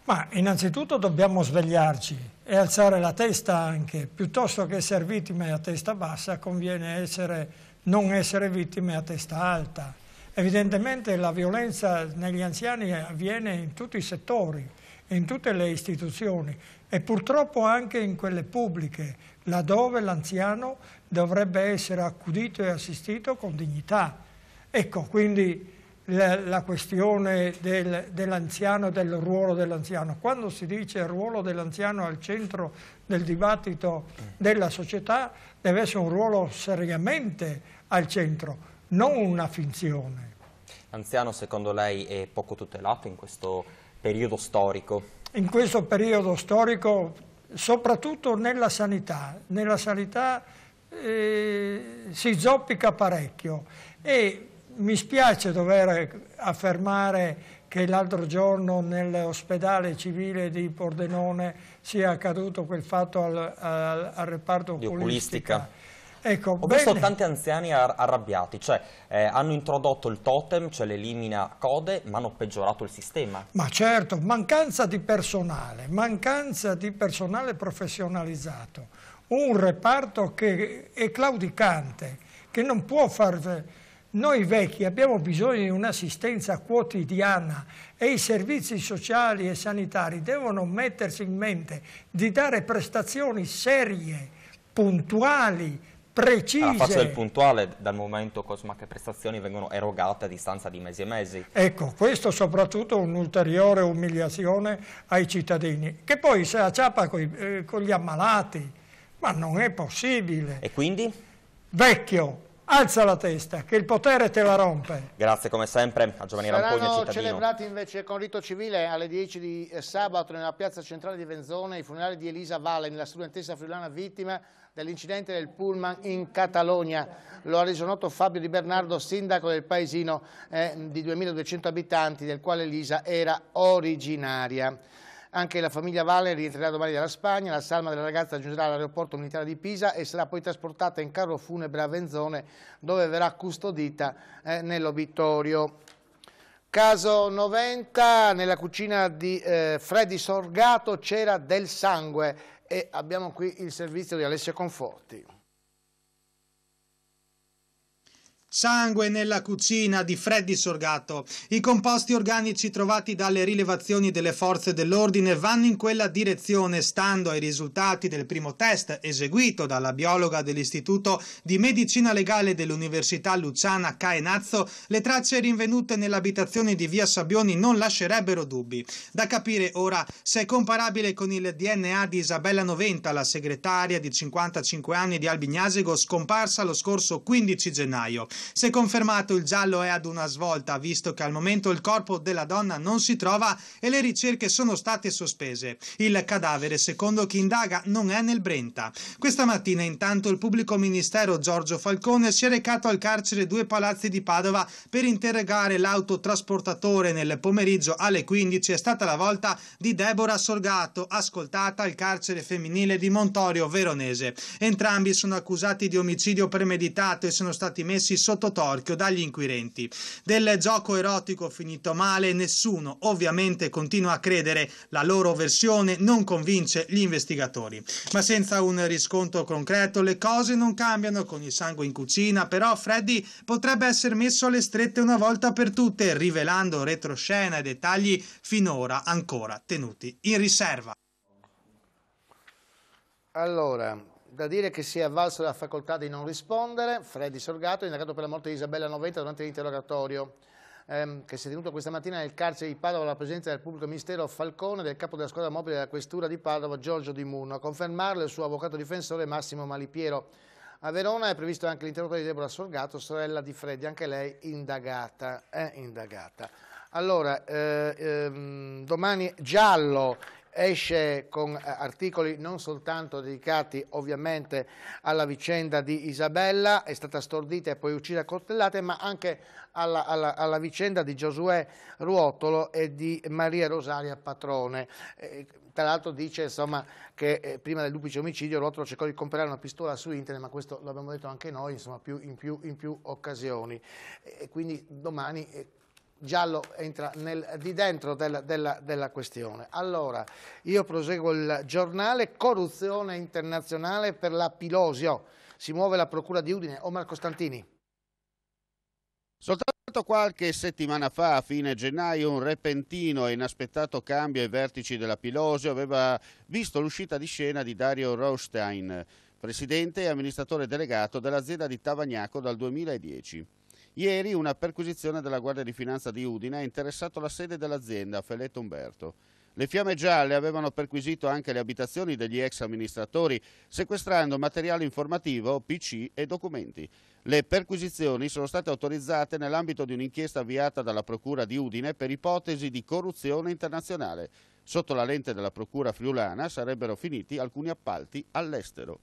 Ma innanzitutto dobbiamo svegliarci e alzare la testa anche. Piuttosto che essere vittime a testa bassa conviene essere, non essere vittime a testa alta. Evidentemente la violenza negli anziani avviene in tutti i settori, in tutte le istituzioni e purtroppo anche in quelle pubbliche, laddove l'anziano dovrebbe essere accudito e assistito con dignità. Ecco, quindi la, la questione del, dell'anziano, del ruolo dell'anziano. Quando si dice il ruolo dell'anziano al centro del dibattito della società, deve essere un ruolo seriamente al centro, non una finzione. L'anziano secondo lei è poco tutelato in questo periodo storico? In questo periodo storico, soprattutto nella sanità, nella sanità eh, si zoppica parecchio e mi spiace dover affermare che l'altro giorno nell'ospedale civile di Pordenone sia accaduto quel fatto al, al, al reparto oculistica. Ecco, Ho visto bene. tanti anziani ar arrabbiati, cioè eh, hanno introdotto il totem, cioè l'elimina code, ma hanno peggiorato il sistema. Ma certo, mancanza di personale, mancanza di personale professionalizzato, un reparto che è claudicante, che non può far... Noi vecchi abbiamo bisogno di un'assistenza quotidiana e i servizi sociali e sanitari devono mettersi in mente di dare prestazioni serie, puntuali, precise. Alla faccia il puntuale dal momento Cosma che prestazioni vengono erogate a distanza di mesi e mesi. Ecco, questo soprattutto è un'ulteriore umiliazione ai cittadini, che poi se acciappa coi, eh, con gli ammalati, ma non è possibile. E quindi? Vecchio, alza la testa, che il potere te la rompe. Grazie come sempre a Giovanni Saranno Rampogna, cittadino. celebrati invece con rito civile alle 10 di sabato nella piazza centrale di Venzone i funerali di Elisa Valle, nella studentessa friulana vittima dell'incidente del pullman in Catalogna. Lo ha reso noto Fabio Di Bernardo, sindaco del paesino eh, di 2200 abitanti, del quale Lisa era originaria. Anche la famiglia Valle rientrerà domani dalla Spagna, la salma della ragazza giungerà all'aeroporto militare di Pisa e sarà poi trasportata in carro funebre a Venzone dove verrà custodita eh, nell'obitorio. Caso 90, nella cucina di eh, Freddy Sorgato c'era del sangue e abbiamo qui il servizio di Alessia Conforti. Sangue nella cucina di Freddy Sorgato. I composti organici trovati dalle rilevazioni delle forze dell'ordine vanno in quella direzione, stando ai risultati del primo test eseguito dalla biologa dell'Istituto di Medicina Legale dell'Università Luciana Caenazzo, le tracce rinvenute nell'abitazione di via Sabbioni non lascerebbero dubbi. Da capire ora se è comparabile con il DNA di Isabella Noventa, la segretaria di 55 anni di Albignasego, scomparsa lo scorso 15 gennaio. Se confermato il giallo è ad una svolta, visto che al momento il corpo della donna non si trova e le ricerche sono state sospese. Il cadavere, secondo chi indaga, non è nel Brenta. Questa mattina intanto il pubblico ministero Giorgio Falcone si è recato al carcere Due Palazzi di Padova per interrogare l'autotrasportatore nel pomeriggio alle 15 è stata la volta di Deborah Sorgato, ascoltata al carcere femminile di Montorio Veronese. Entrambi sono accusati di omicidio premeditato e sono stati messi sotto sotto torchio dagli inquirenti. Del gioco erotico finito male nessuno ovviamente continua a credere, la loro versione non convince gli investigatori. Ma senza un riscontro concreto le cose non cambiano con il sangue in cucina, però Freddy potrebbe essere messo alle strette una volta per tutte, rivelando retroscena e dettagli finora ancora tenuti in riserva. Allora, da dire che si è avvalso della facoltà di non rispondere, Freddy Sorgato, indagato per la morte di Isabella Noventa durante l'interrogatorio ehm, che si è tenuto questa mattina nel carcere di Padova alla presenza del pubblico ministero Falcone del capo della squadra mobile della questura di Padova Giorgio Di Munno. A confermarlo il suo avvocato difensore Massimo Malipiero. A Verona è previsto anche l'interrogatorio di Deborah Sorgato, sorella di Freddi, anche lei indagata. È indagata. Allora, eh, ehm, domani giallo esce con eh, articoli non soltanto dedicati ovviamente alla vicenda di Isabella, è stata stordita e poi uccisa a coltellate, ma anche alla, alla, alla, vicenda di Giosuè Ruotolo e di Maria Rosaria Patrone. Eh, tra l'altro dice insomma, che eh, prima del duplice omicidio Ruotolo cercò di comprare una pistola su internet, ma questo l'abbiamo detto anche noi insomma, più, in, più, in, più, occasioni. E quindi domani eh, giallo entra nel, di dentro della, della, della, questione. Allora, io proseguo il giornale Corruzione internazionale per la Pilosio. Oh, si muove la procura di Udine. Omar Costantini. Soltanto qualche settimana fa, a fine gennaio, un repentino e inaspettato cambio ai vertici della Pilosio aveva visto l'uscita di scena di Dario Rostein, presidente e amministratore delegato dell'azienda di Tavagnaco dal 2010. Ieri una perquisizione della Guardia di Finanza di Udine ha interessato la sede dell'azienda, Feletto Umberto. Le fiamme gialle avevano perquisito anche le abitazioni degli ex amministratori, sequestrando materiale informativo, PC e documenti. Le perquisizioni sono state autorizzate nell'ambito di un'inchiesta avviata dalla Procura di Udine per ipotesi di corruzione internazionale. Sotto la lente della Procura friulana sarebbero finiti alcuni appalti all'estero.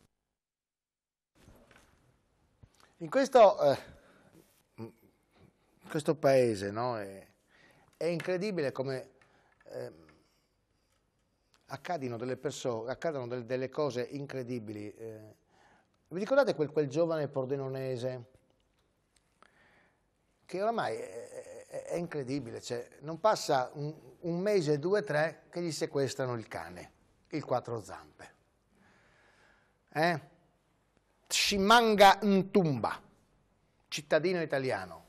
In questo eh questo paese, no? È, è incredibile come eh, accadano delle persone, accadono delle, delle cose incredibili. Eh, vi ricordate quel, quel, giovane pordenonese? Che oramai è, è, è incredibile, cioè, non passa un, un mese, due, tre che gli sequestrano il cane, il quattro zampe. Eh? Shimanga Ntumba, cittadino italiano,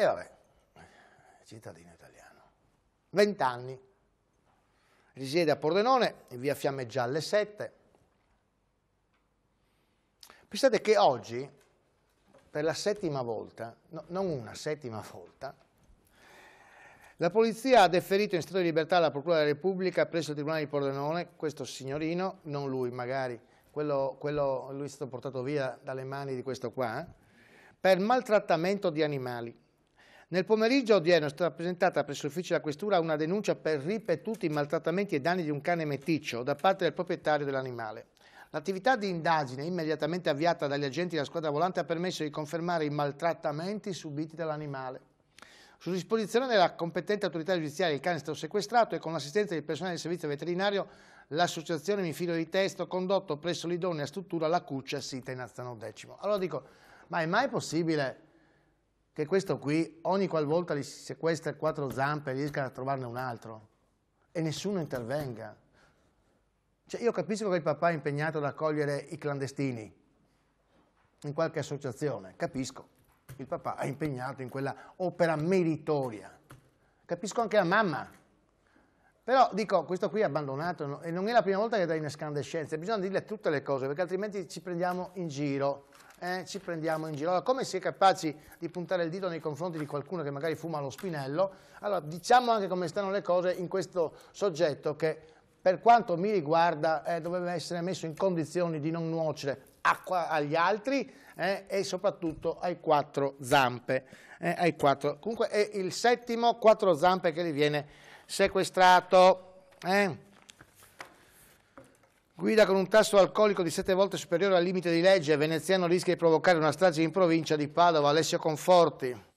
e vabbè, cittadino italiano. 20 anni. Risiede a Pordenone, in via Fiamme Gialle 7. Pensate che oggi, per la settima volta, no, non una settima volta, la polizia ha deferito in stato di libertà alla Procura della Repubblica presso il Tribunale di Pordenone questo signorino, non lui magari, quello, quello lui è stato portato via dalle mani di questo qua, eh, per maltrattamento di animali. Nel pomeriggio odierno è stata presentata presso l'ufficio della Questura una denuncia per ripetuti maltrattamenti e danni di un cane meticcio da parte del proprietario dell'animale. L'attività di indagine immediatamente avviata dagli agenti della squadra volante ha permesso di confermare i maltrattamenti subiti dall'animale. Su disposizione della competente autorità giudiziaria il cane è stato sequestrato e con l'assistenza del personale del servizio veterinario l'associazione Mi Filo di Testo condotto presso l'idonea struttura la Cuccia sita in Azzano X. Allora dico, ma è mai possibile che questo qui ogni qualvolta gli sequestra quattro zampe riesca a trovarne un altro e nessuno intervenga. Cioè, io capisco che il papà è impegnato ad accogliere i clandestini in qualche associazione, capisco. Il papà è impegnato in quella opera meritoria. Capisco anche la mamma. Però dico, questo qui è abbandonato e non è la prima volta che dà in escandescenza, bisogna dirle tutte le cose perché altrimenti ci prendiamo in giro eh, ci prendiamo in giro. Allora, come si è capaci di puntare il dito nei confronti di qualcuno che magari fuma lo spinello? Allora, diciamo anche come stanno le cose in questo soggetto che, per quanto mi riguarda, eh, doveva essere messo in condizioni di non nuocere acqua agli altri eh, e soprattutto ai quattro zampe. Eh, ai quattro. Comunque è il settimo quattro zampe che gli viene sequestrato. Eh. Guida con un tasso alcolico di 7 volte superiore al limite di legge, veneziano rischia di provocare una strage in provincia di Padova. Alessio Conforti.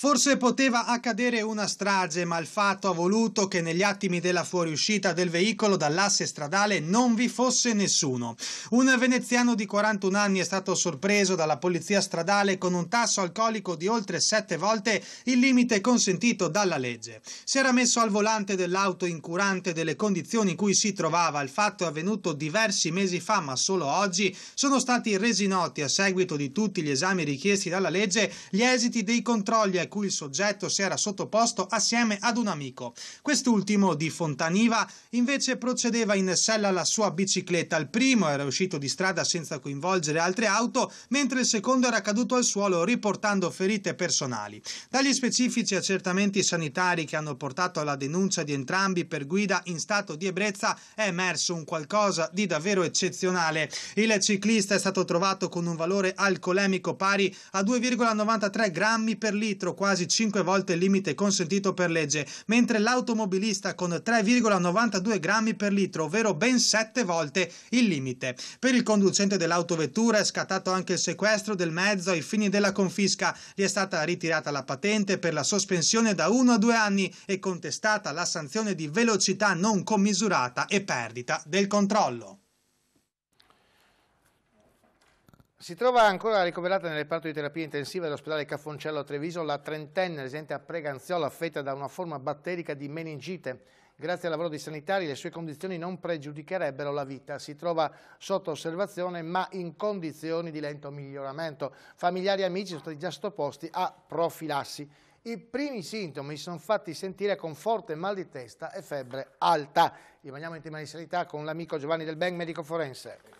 Forse poteva accadere una strage, ma il fatto ha voluto che negli attimi della fuoriuscita del veicolo dall'asse stradale non vi fosse nessuno. Un veneziano di 41 anni è stato sorpreso dalla polizia stradale con un tasso alcolico di oltre 7 volte il limite consentito dalla legge. Si era messo al volante dell'auto incurante delle condizioni in cui si trovava. Il fatto è avvenuto diversi mesi fa, ma solo oggi sono stati resi noti a seguito di tutti gli esami richiesti dalla legge gli esiti dei controlli a cui il soggetto si era sottoposto assieme ad un amico. Quest'ultimo, di Fontaniva, invece procedeva in sella alla sua bicicletta. Il primo era uscito di strada senza coinvolgere altre auto, mentre il secondo era caduto al suolo riportando ferite personali. Dagli specifici accertamenti sanitari che hanno portato alla denuncia di entrambi per guida in stato di ebbrezza è emerso un qualcosa di davvero eccezionale. Il ciclista è stato trovato con un valore alcolemico pari a 2,93 grammi per litro, quasi 5 volte il limite consentito per legge, mentre l'automobilista con 3,92 grammi per litro, ovvero ben 7 volte il limite. Per il conducente dell'autovettura è scattato anche il sequestro del mezzo ai fini della confisca, gli è stata ritirata la patente per la sospensione da 1 a 2 anni e contestata la sanzione di velocità non commisurata e perdita del controllo. Si trova ancora ricoverata nel reparto di terapia intensiva dell'ospedale Caffoncello a Treviso la trentenne residente a Preganziola affetta da una forma batterica di meningite. Grazie al lavoro dei sanitari le sue condizioni non pregiudicherebbero la vita. Si trova sotto osservazione ma in condizioni di lento miglioramento. Familiari e amici sono stati già sottoposti a profilassi. I primi sintomi sono fatti sentire con forte mal di testa e febbre alta. Rimaniamo in tema di sanità con l'amico Giovanni Del Ben, medico forense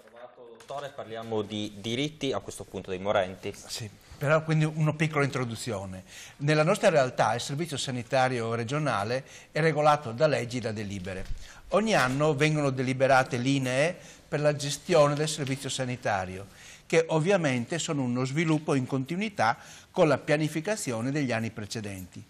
dottore, parliamo di diritti, a questo punto dei morenti. Sì, però quindi una piccola introduzione. Nella nostra realtà il servizio sanitario regionale è regolato da leggi e da delibere. Ogni anno vengono deliberate linee per la gestione del servizio sanitario, che ovviamente sono uno sviluppo in continuità con la pianificazione degli anni precedenti.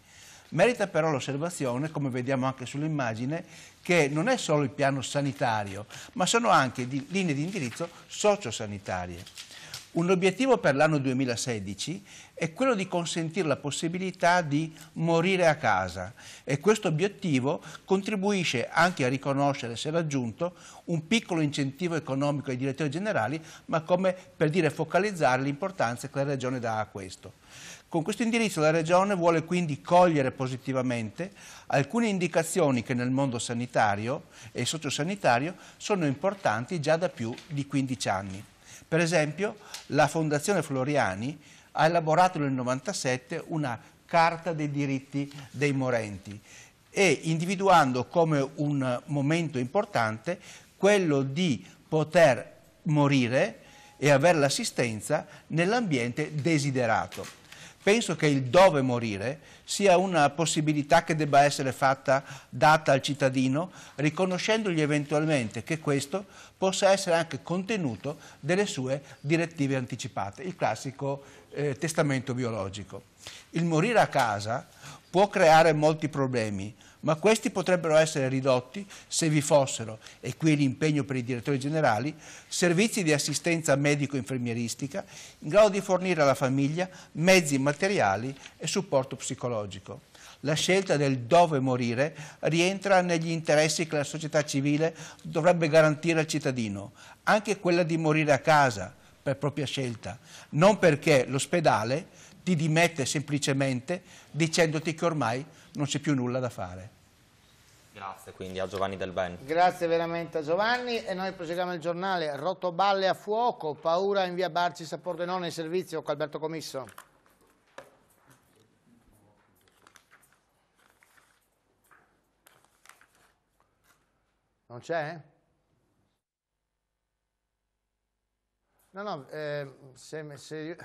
Merita però l'osservazione, come vediamo anche sull'immagine, che non è solo il piano sanitario, ma sono anche di linee di indirizzo sociosanitarie. Un obiettivo per l'anno 2016 è quello di consentire la possibilità di morire a casa e questo obiettivo contribuisce anche a riconoscere, se raggiunto, un piccolo incentivo economico ai direttori generali, ma come per dire focalizzare l'importanza che la Regione dà a questo. Con questo indirizzo la Regione vuole quindi cogliere positivamente alcune indicazioni che nel mondo sanitario e sociosanitario sono importanti già da più di 15 anni. Per esempio la Fondazione Floriani ha elaborato nel 1997 una Carta dei diritti dei morenti e individuando come un momento importante quello di poter morire e avere l'assistenza nell'ambiente desiderato penso che il dove morire sia una possibilità che debba essere fatta, data al cittadino, riconoscendogli eventualmente che questo possa essere anche contenuto delle sue direttive anticipate, il classico eh, testamento biologico. Il morire a casa può creare molti problemi, ma questi potrebbero essere ridotti se vi fossero, e qui l'impegno per i direttori generali, servizi di assistenza medico-infermieristica in grado di fornire alla famiglia mezzi materiali e supporto psicologico. La scelta del dove morire rientra negli interessi che la società civile dovrebbe garantire al cittadino, anche quella di morire a casa per propria scelta, non perché l'ospedale ti dimette semplicemente dicendoti che ormai non c'è più nulla da fare. Grazie quindi a Giovanni Del Bene. Grazie veramente a Giovanni e noi proseguiamo il giornale. Rotoballe a fuoco, paura in via Barcis a Pordenone in servizio con Alberto Comisso. Non c'è? No, no, eh, se, se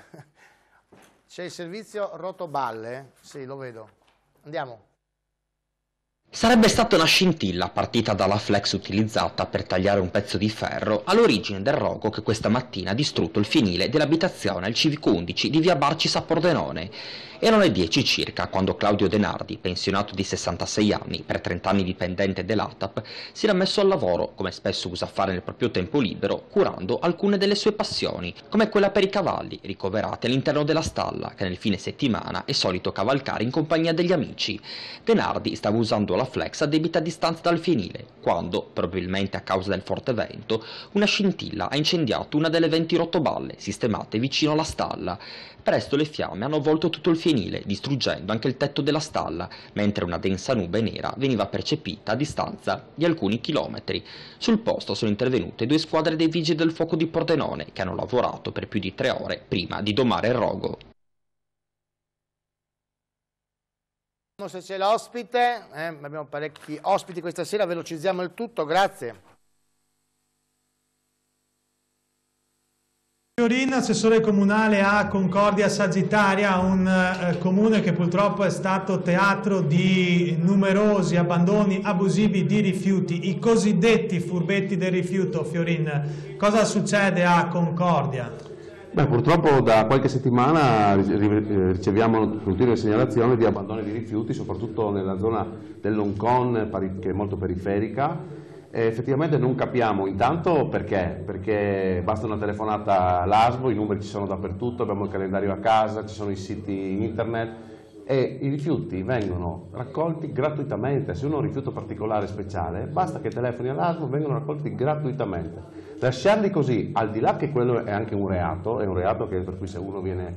[LAUGHS] c'è il servizio Rotoballe, sì lo vedo. Andiamo. Sarebbe stata una scintilla partita dalla flex utilizzata per tagliare un pezzo di ferro all'origine del rogo che questa mattina ha distrutto il finile dell'abitazione al civico 11 di via Barci Sapordenone. Erano le 10 circa quando Claudio Denardi, pensionato di 66 anni, per 30 anni dipendente dell'ATAP, si era messo al lavoro, come spesso usa fare nel proprio tempo libero, curando alcune delle sue passioni, come quella per i cavalli, ricoverati all'interno della stalla, che nel fine settimana è solito cavalcare in compagnia degli amici. Denardi stava usando la la flex a debita distanza dal fienile, quando, probabilmente a causa del forte vento, una scintilla ha incendiato una delle 20 rotoballe sistemate vicino alla stalla. Presto le fiamme hanno avvolto tutto il fienile, distruggendo anche il tetto della stalla, mentre una densa nube nera veniva percepita a distanza di alcuni chilometri. Sul posto sono intervenute due squadre dei vigili del fuoco di Pordenone, che hanno lavorato per più di tre ore prima di domare il rogo. se c'è l'ospite, eh, abbiamo parecchi ospiti questa sera, velocizziamo il tutto, grazie. Fiorin, assessore comunale a Concordia Sagittaria, un eh, comune che purtroppo è stato teatro di numerosi abbandoni abusivi di rifiuti, i cosiddetti furbetti del rifiuto. Fiorin, cosa succede a Concordia? Beh, purtroppo da qualche settimana eh, riceviamo continue segnalazioni di abbandono di rifiuti, soprattutto nella zona dell'Hong Kong, che è molto periferica. E effettivamente non capiamo intanto perché, perché basta una telefonata all'ASBO, i numeri ci sono dappertutto, abbiamo il calendario a casa, ci sono i siti internet, e i rifiuti vengono raccolti gratuitamente, se uno ha un rifiuto particolare speciale basta che telefoni all'ASVO, vengono raccolti gratuitamente. Lasciarli così, al di là che quello è anche un reato, è un reato che, per cui se uno viene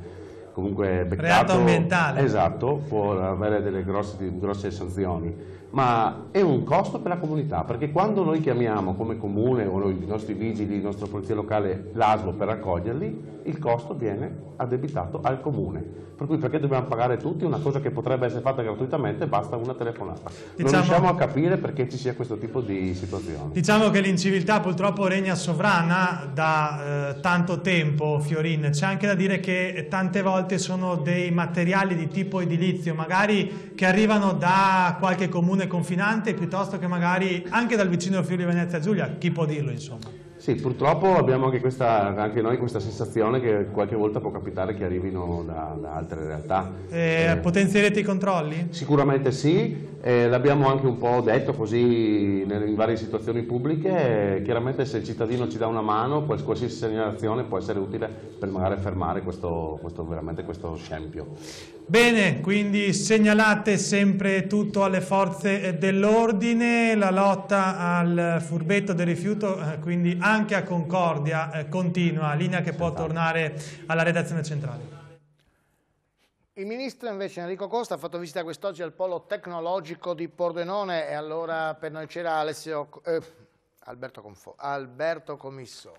comunque beccato... Reato ambientale. Esatto, può avere delle grosse, grosse sanzioni ma è un costo per la comunità, perché quando noi chiamiamo come comune o noi, i nostri vigili, il nostro polizia locale, l'ASLO per raccoglierli, il costo viene addebitato al comune. Per cui perché dobbiamo pagare tutti una cosa che potrebbe essere fatta gratuitamente, basta una telefonata. Diciamo, non riusciamo a capire perché ci sia questo tipo di situazione. Diciamo che l'inciviltà purtroppo regna sovrana da eh, tanto tempo, Fiorin. C'è anche da dire che tante volte sono dei materiali di tipo edilizio, magari che arrivano da qualche comune comune confinante piuttosto che magari anche dal vicino Friuli Venezia Giulia, chi può dirlo insomma? Sì, purtroppo abbiamo anche, questa, anche, noi questa sensazione che qualche volta può capitare che arrivino da, da altre realtà. Eh, eh, potenzierete i controlli? Sicuramente sì, eh, l'abbiamo anche un po' detto così in varie situazioni pubbliche, eh, chiaramente se il cittadino ci dà una mano, qualsiasi segnalazione può essere utile per magari fermare questo, questo veramente questo scempio. Bene, quindi segnalate sempre tutto alle forze dell'ordine, la lotta al furbetto del rifiuto, eh, quindi anche anche a Concordia eh, continua, linea che può esatto. tornare alla redazione centrale. Il ministro invece Enrico Costa ha fatto visita quest'oggi al polo tecnologico di Pordenone e allora per noi c'era eh, Alberto, Alberto Comisso.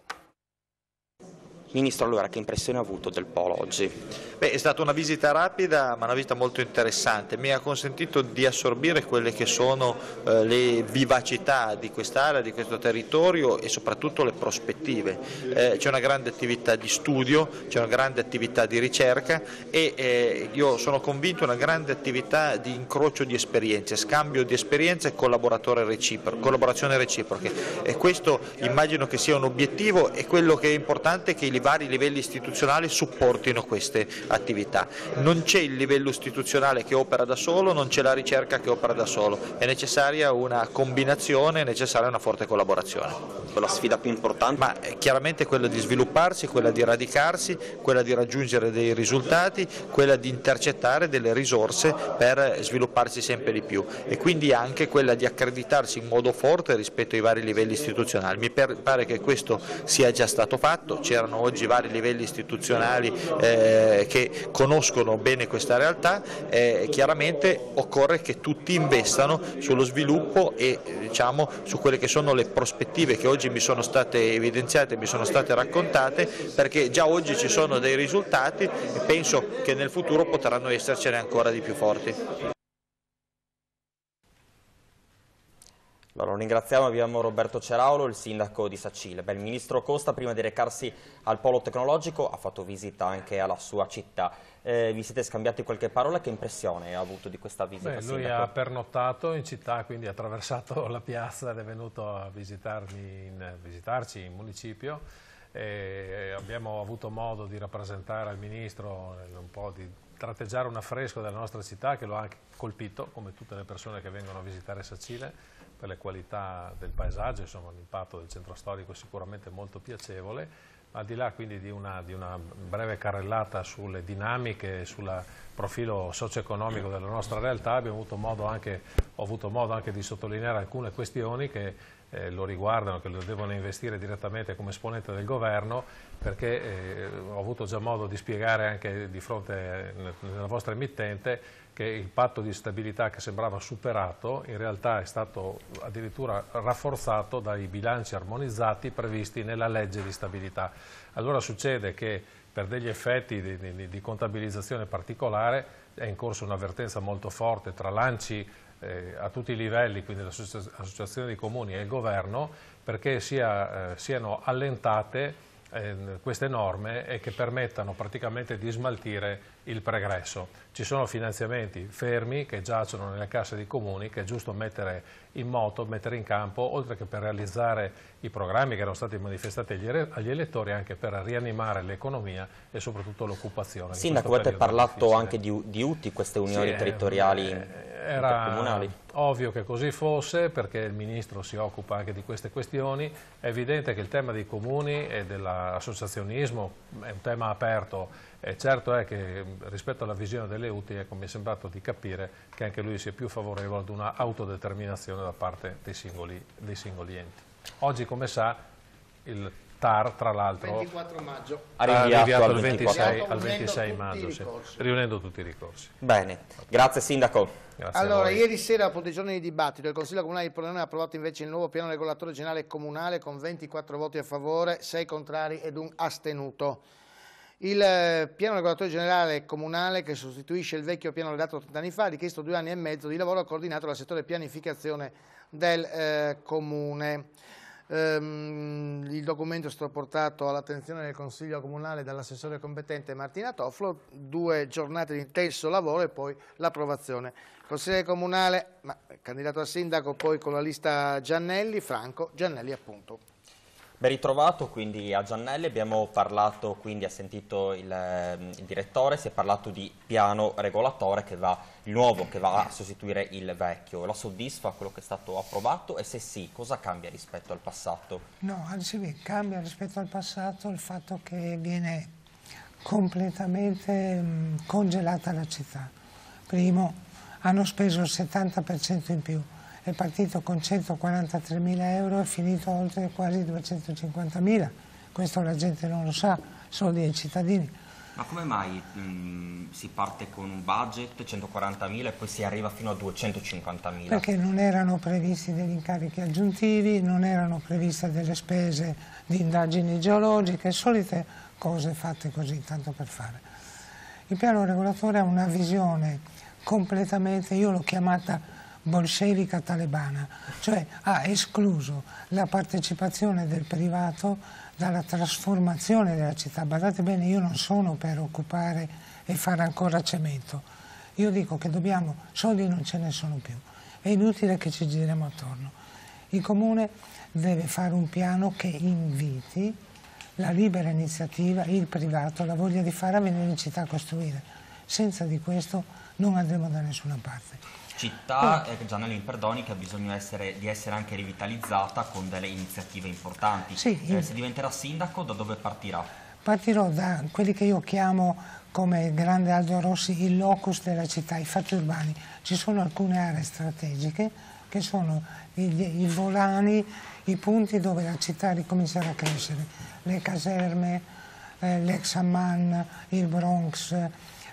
Ministro, allora che impressione ha avuto del Polo oggi? Beh, è stata una visita rapida ma una visita molto interessante, mi ha consentito di assorbire quelle che sono eh, le vivacità di quest'area, di questo territorio e soprattutto le prospettive. Eh, c'è una grande attività di studio, c'è una grande attività di ricerca e eh, io sono convinto una grande attività di incrocio di esperienze, scambio di esperienze e recipro collaborazione reciproca. E questo immagino che sia un obiettivo e quello che è importante è che i i vari livelli istituzionali supportino queste attività. Non c'è il livello istituzionale che opera da solo, non c'è la ricerca che opera da solo, è necessaria una combinazione, è necessaria una forte collaborazione. La sfida più importante? Ma eh, chiaramente quella di svilupparsi, quella di radicarsi, quella di raggiungere dei risultati, quella di intercettare delle risorse per svilupparsi sempre di più e quindi anche quella di accreditarsi in modo forte rispetto ai vari livelli istituzionali. Mi pare che questo sia già stato fatto, c'erano oggi vari livelli istituzionali eh, che conoscono bene questa realtà, eh, chiaramente occorre che tutti investano sullo sviluppo e diciamo, su quelle che sono le prospettive che oggi mi sono state evidenziate, mi sono state raccontate, perché già oggi ci sono dei risultati e penso che nel futuro potranno essercene ancora di più forti. Allora, ringraziamo, abbiamo Roberto Ceraulo, il sindaco di Sacile. Beh, il ministro Costa, prima di recarsi al polo tecnologico, ha fatto visita anche alla sua città. Eh, vi siete scambiati qualche parola? Che impressione ha avuto di questa visita? Beh, lui ha pernottato in città, quindi ha attraversato [LAUGHS] la piazza ed è venuto a in, visitarci in municipio. E abbiamo avuto modo di rappresentare al ministro un po' di tratteggiare un affresco della nostra città che lo ha anche colpito, come tutte le persone che vengono a visitare Sacile per le qualità del paesaggio, insomma l'impatto del centro storico è sicuramente molto piacevole, al di là quindi di una, di una breve carrellata sulle dinamiche, sul profilo socio-economico della nostra realtà, avuto anche, ho avuto modo anche di sottolineare alcune questioni che eh, lo riguardano, che lo devono investire direttamente come esponente del governo, perché eh, ho avuto già modo di spiegare anche di fronte eh, nella vostra emittente che il patto di stabilità che sembrava superato in realtà è stato addirittura rafforzato dai bilanci armonizzati previsti nella legge di stabilità. Allora succede che per degli effetti di, di, di contabilizzazione particolare è in corso un'avvertenza molto forte tra l'ANCI eh, a tutti i livelli, quindi l'associazione dei comuni e il governo, perché sia, eh, siano allentate eh, queste norme e che permettano praticamente di smaltire il pregresso. Ci sono finanziamenti fermi che giacciono nelle casse dei comuni che è giusto mettere in moto, mettere in campo, oltre che per realizzare i programmi che erano stati manifestati agli elettori, anche per rianimare l'economia e soprattutto l'occupazione. Sindaco, avete parlato anche di, di UTI, queste unioni sì, eh, territoriali eh, intercomunali? ovvio che così fosse perché il Ministro si occupa anche di queste questioni, è evidente che il tema dei comuni e dell'associazionismo è un tema aperto e certo è che rispetto alla visione delle UTI ecco, mi è sembrato di capire che anche lui sia più favorevole ad una autodeterminazione da parte dei singoli, dei singoli enti. Oggi, come sa, il TAR, tra l'altro, ha rinviato al 26, al 26 maggio, sì, riunendo tutti i ricorsi. Bene, grazie Sindaco. Grazie allora, ieri sera, dopo dei giorni di dibattito, il Consiglio Comunale di Pordenone ha approvato invece il nuovo piano regolatore generale comunale con 24 voti a favore, 6 contrari ed un astenuto. Il eh, piano regolatore generale comunale che sostituisce il vecchio piano redatto 30 anni fa ha richiesto due anni e mezzo di lavoro coordinato dal settore pianificazione del eh, comune. Ehm, il documento è stato portato all'attenzione del Consiglio Comunale dall'assessore competente Martina Toffolo, due giornate di intenso lavoro e poi l'approvazione. Consigliere Comunale, ma, candidato a sindaco poi con la lista Giannelli, Franco Giannelli appunto. Ben ritrovato quindi a Giannelli, abbiamo parlato, quindi ha sentito il, il, direttore, si è parlato di piano regolatore che va, il nuovo che va a sostituire il vecchio, la soddisfa quello che è stato approvato e se sì cosa cambia rispetto al passato? No, anzi cambia rispetto al passato il fatto che viene completamente mm, congelata la città, primo hanno speso il 70% in più, è partito con 143 mila euro e finito oltre quasi 250 mila. Questo la gente non lo sa, solo i cittadini. Ma come mai mh, mm, si parte con un budget 140.000 e poi si arriva fino a 250.000? Perché non erano previsti degli incarichi aggiuntivi, non erano previste delle spese di indagini geologiche, solite cose fatte così, tanto per fare. Il piano regolatore ha una visione completamente, io l'ho chiamata bolscevica talebana, cioè ha escluso la partecipazione del privato dalla trasformazione della città. Guardate bene, io non sono per occupare e fare ancora cemento, io dico che dobbiamo, soldi non ce ne sono più, è inutile che ci giriamo attorno. Il comune deve fare un piano che inviti la libera iniziativa, il privato, la voglia di fare a venire in città a costruire. Senza di questo non andremo da nessuna parte città, mm. eh, Gianello Imperdoni, che ha bisogno essere, di essere anche rivitalizzata con delle iniziative importanti. Sì, eh, se diventerà sindaco, da dove partirà? Partirò da quelli che io chiamo come grande Aldo Rossi il locus della città, i fatti urbani. Ci sono alcune aree strategiche che sono i, i volani, i punti dove la città ricomincerà a crescere, le caserme, eh, l'ex Amman, il Bronx, eh,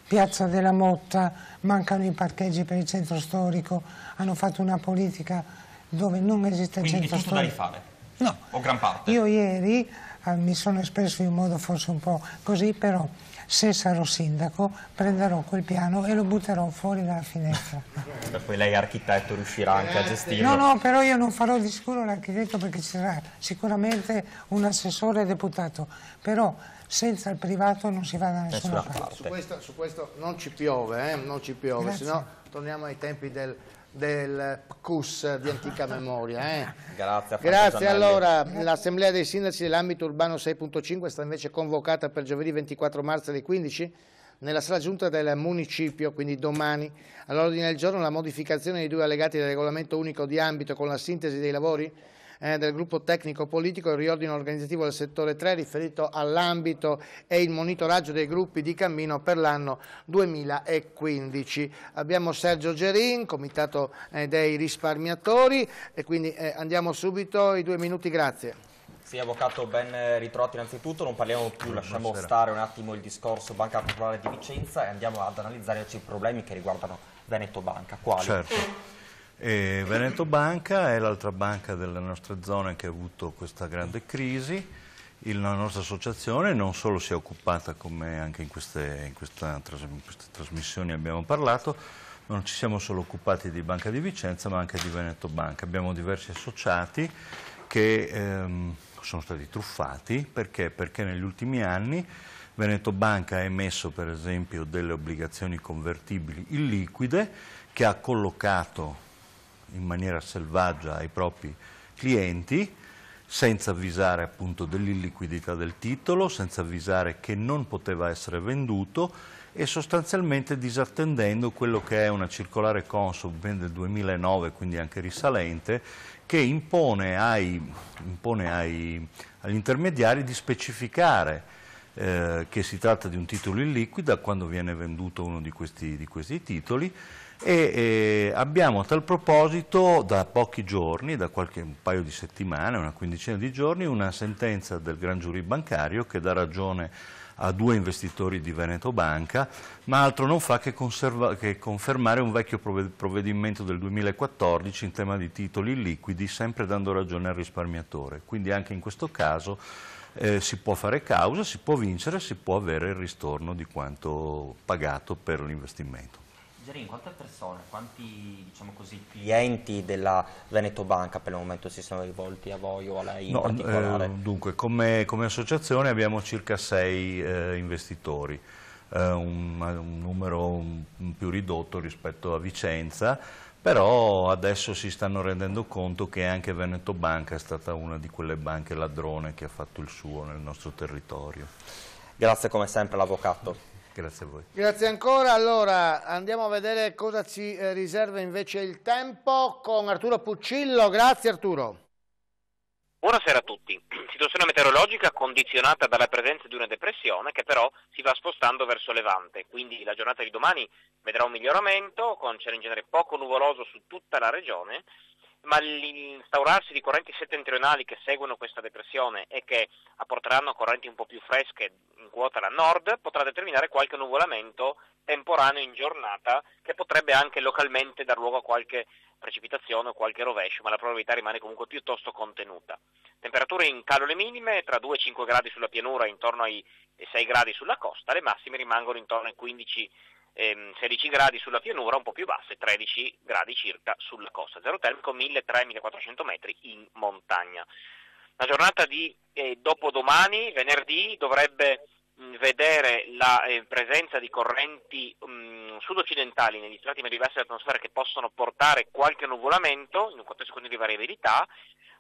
Piazza della Motta, mancano i parcheggi per il centro storico, hanno fatto una politica dove non esiste il centro storico. Quindi tutto da rifare? No. O gran parte? Io ieri eh, mi sono espresso in modo forse un po' così, però se sarò sindaco prenderò quel piano e lo butterò fuori dalla finestra. [LAUGHS] per poi lei architetto riuscirà anche a eh, gestirlo? No, no, però io non farò di sicuro l'architetto perché ci sarà sicuramente un assessore deputato, però senza il privato non si va da eh, nessuna parte. parte. Su, questo, su questo, non ci piove, eh? non ci piove, se no torniamo ai tempi del, del PCUS di antica memoria. Eh? [LAUGHS] Grazie. Grazie. Allora, l'Assemblea dei Sindaci dell'ambito urbano 6.5 sta invece convocata per giovedì 24 marzo alle 15 nella sala giunta del municipio, quindi domani, all'ordine del giorno la modificazione dei due allegati del regolamento unico di ambito con la sintesi dei lavori eh, del gruppo tecnico-politico il riordino organizzativo del settore 3 riferito all'ambito e il monitoraggio dei gruppi di cammino per l'anno 2015. Abbiamo Sergio Gerin, Comitato eh, dei risparmiatori e quindi eh, andiamo subito i due minuti, grazie. Sì, Avvocato, ben ritrovato innanzitutto, non parliamo più, lasciamo Buonasera. stare un attimo il discorso Banca Popolare di Vicenza e andiamo ad analizzare i problemi che riguardano Veneto Banca. Quali? Certo. E Veneto Banca è l'altra banca della nostra zona che ha avuto questa grande crisi. la nostra associazione non solo si è occupata, come anche in queste, in questa, in queste trasmissioni abbiamo parlato, non ci siamo solo occupati di Banca di Vicenza ma anche di Veneto Banca. Abbiamo diversi associati che ehm, sono stati truffati perché? perché negli ultimi anni Veneto Banca ha emesso per esempio delle obbligazioni convertibili illiquide che ha collocato in maniera selvaggia ai propri clienti senza avvisare appunto dell'illiquidità del titolo, senza avvisare che non poteva essere venduto e sostanzialmente disattendendo quello che è una circolare Consob ben del 2009, quindi anche risalente, che impone, ai, impone ai, agli intermediari di specificare eh, che si tratta di un titolo illiquida quando viene venduto uno di questi, di questi titoli e eh, abbiamo a tal proposito da pochi giorni, da qualche un paio di settimane, una quindicina di giorni, una sentenza del Gran Giurì bancario che dà ragione a due investitori di Veneto Banca, ma altro non fa che, che confermare un vecchio provvedimento del 2014 in tema di titoli illiquidi, sempre dando ragione al risparmiatore. Quindi anche in questo caso eh, si può fare causa, si può vincere, si può avere il ristorno di quanto pagato per l'investimento. Gerin, quante persone, quanti diciamo così, clienti della Veneto Banca per il momento si sono rivolti a voi o a lei in no, particolare? Eh, dunque, come, come, associazione abbiamo circa sei eh, investitori, eh, un, un, numero un, un più ridotto rispetto a Vicenza, però adesso si stanno rendendo conto che anche Veneto Banca è stata una di quelle banche ladrone che ha fatto il suo nel nostro territorio. Grazie come sempre all'avvocato. Grazie a voi. Grazie ancora. Allora andiamo a vedere cosa ci eh, riserva invece il tempo con Arturo Puccillo. Grazie Arturo. Buonasera a tutti. Situazione meteorologica condizionata dalla presenza di una depressione che però si va spostando verso levante, quindi la giornata di domani vedrà un miglioramento con cielo in genere poco nuvoloso su tutta la regione ma l'instaurarsi di correnti settentrionali che seguono questa depressione e che apporteranno correnti un po' più fresche in quota da nord potrà determinare qualche nuvolamento temporaneo in giornata che potrebbe anche localmente dar luogo a qualche precipitazione o qualche rovescio, ma la probabilità rimane comunque piuttosto contenuta. Temperature in calo le minime tra 2 e 5 gradi sulla pianura, e intorno ai 6 gradi sulla costa, le massime rimangono intorno ai 15 gradi ehm, 16 gradi sulla pianura, un po' più basse, 13 gradi circa sulla costa. Zero termico 1300-1400 metri in montagna. La giornata di eh, dopodomani, venerdì, dovrebbe mh, mm, vedere la eh, presenza di correnti mh, mm, sud-occidentali negli strati meridionali dell'atmosfera che possono portare qualche nuvolamento in un contesto di variabilità,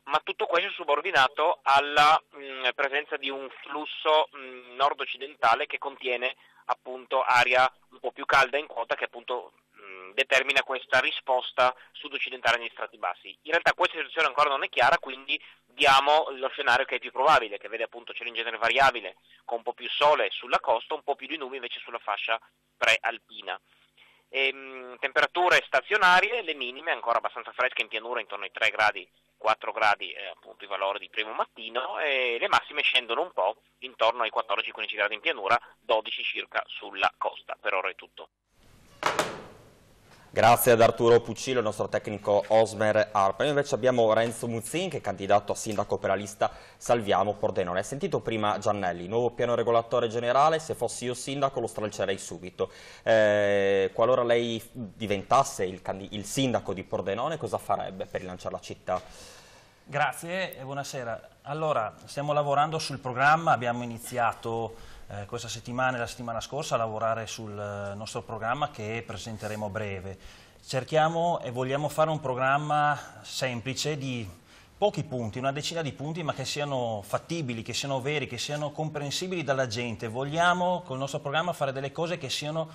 ma tutto questo è subordinato alla mh, mm, presenza di un flusso nord-occidentale che contiene appunto aria po' più calda in quota che appunto determina questa risposta sud-occidentale negli strati bassi. In realtà questa situazione ancora non è chiara, quindi diamo lo scenario che è più probabile, che vede appunto cielo in genere variabile, con un po' più sole sulla costa, un po' più di nubi invece sulla fascia prealpina. E, ehm, mh, temperature stazionarie, le minime ancora abbastanza fresche in pianura intorno ai 3 gradi 4 gradi eh, appunto i valori di primo mattino e le massime scendono un po' intorno ai 14-15 gradi in pianura, 12 circa sulla costa. Per ora è tutto. Grazie ad Arturo Puccillo, il nostro tecnico Osmer Arpa. Noi invece abbiamo Renzo Muzzin che è candidato a sindaco per la lista Salviamo Pordenone. Hai sentito prima Giannelli, nuovo piano regolatore generale, se fossi io sindaco lo stralcerei subito. Eh, qualora lei diventasse il, il sindaco di Pordenone cosa farebbe per rilanciare la città? Grazie e buonasera. Allora, stiamo lavorando sul programma, abbiamo iniziato eh, questa settimana e la settimana scorsa a lavorare sul eh, nostro programma che presenteremo a breve. Cerchiamo e vogliamo fare un programma semplice di pochi punti, una decina di punti, ma che siano fattibili, che siano veri, che siano comprensibili dalla gente. Vogliamo col nostro programma fare delle cose che siano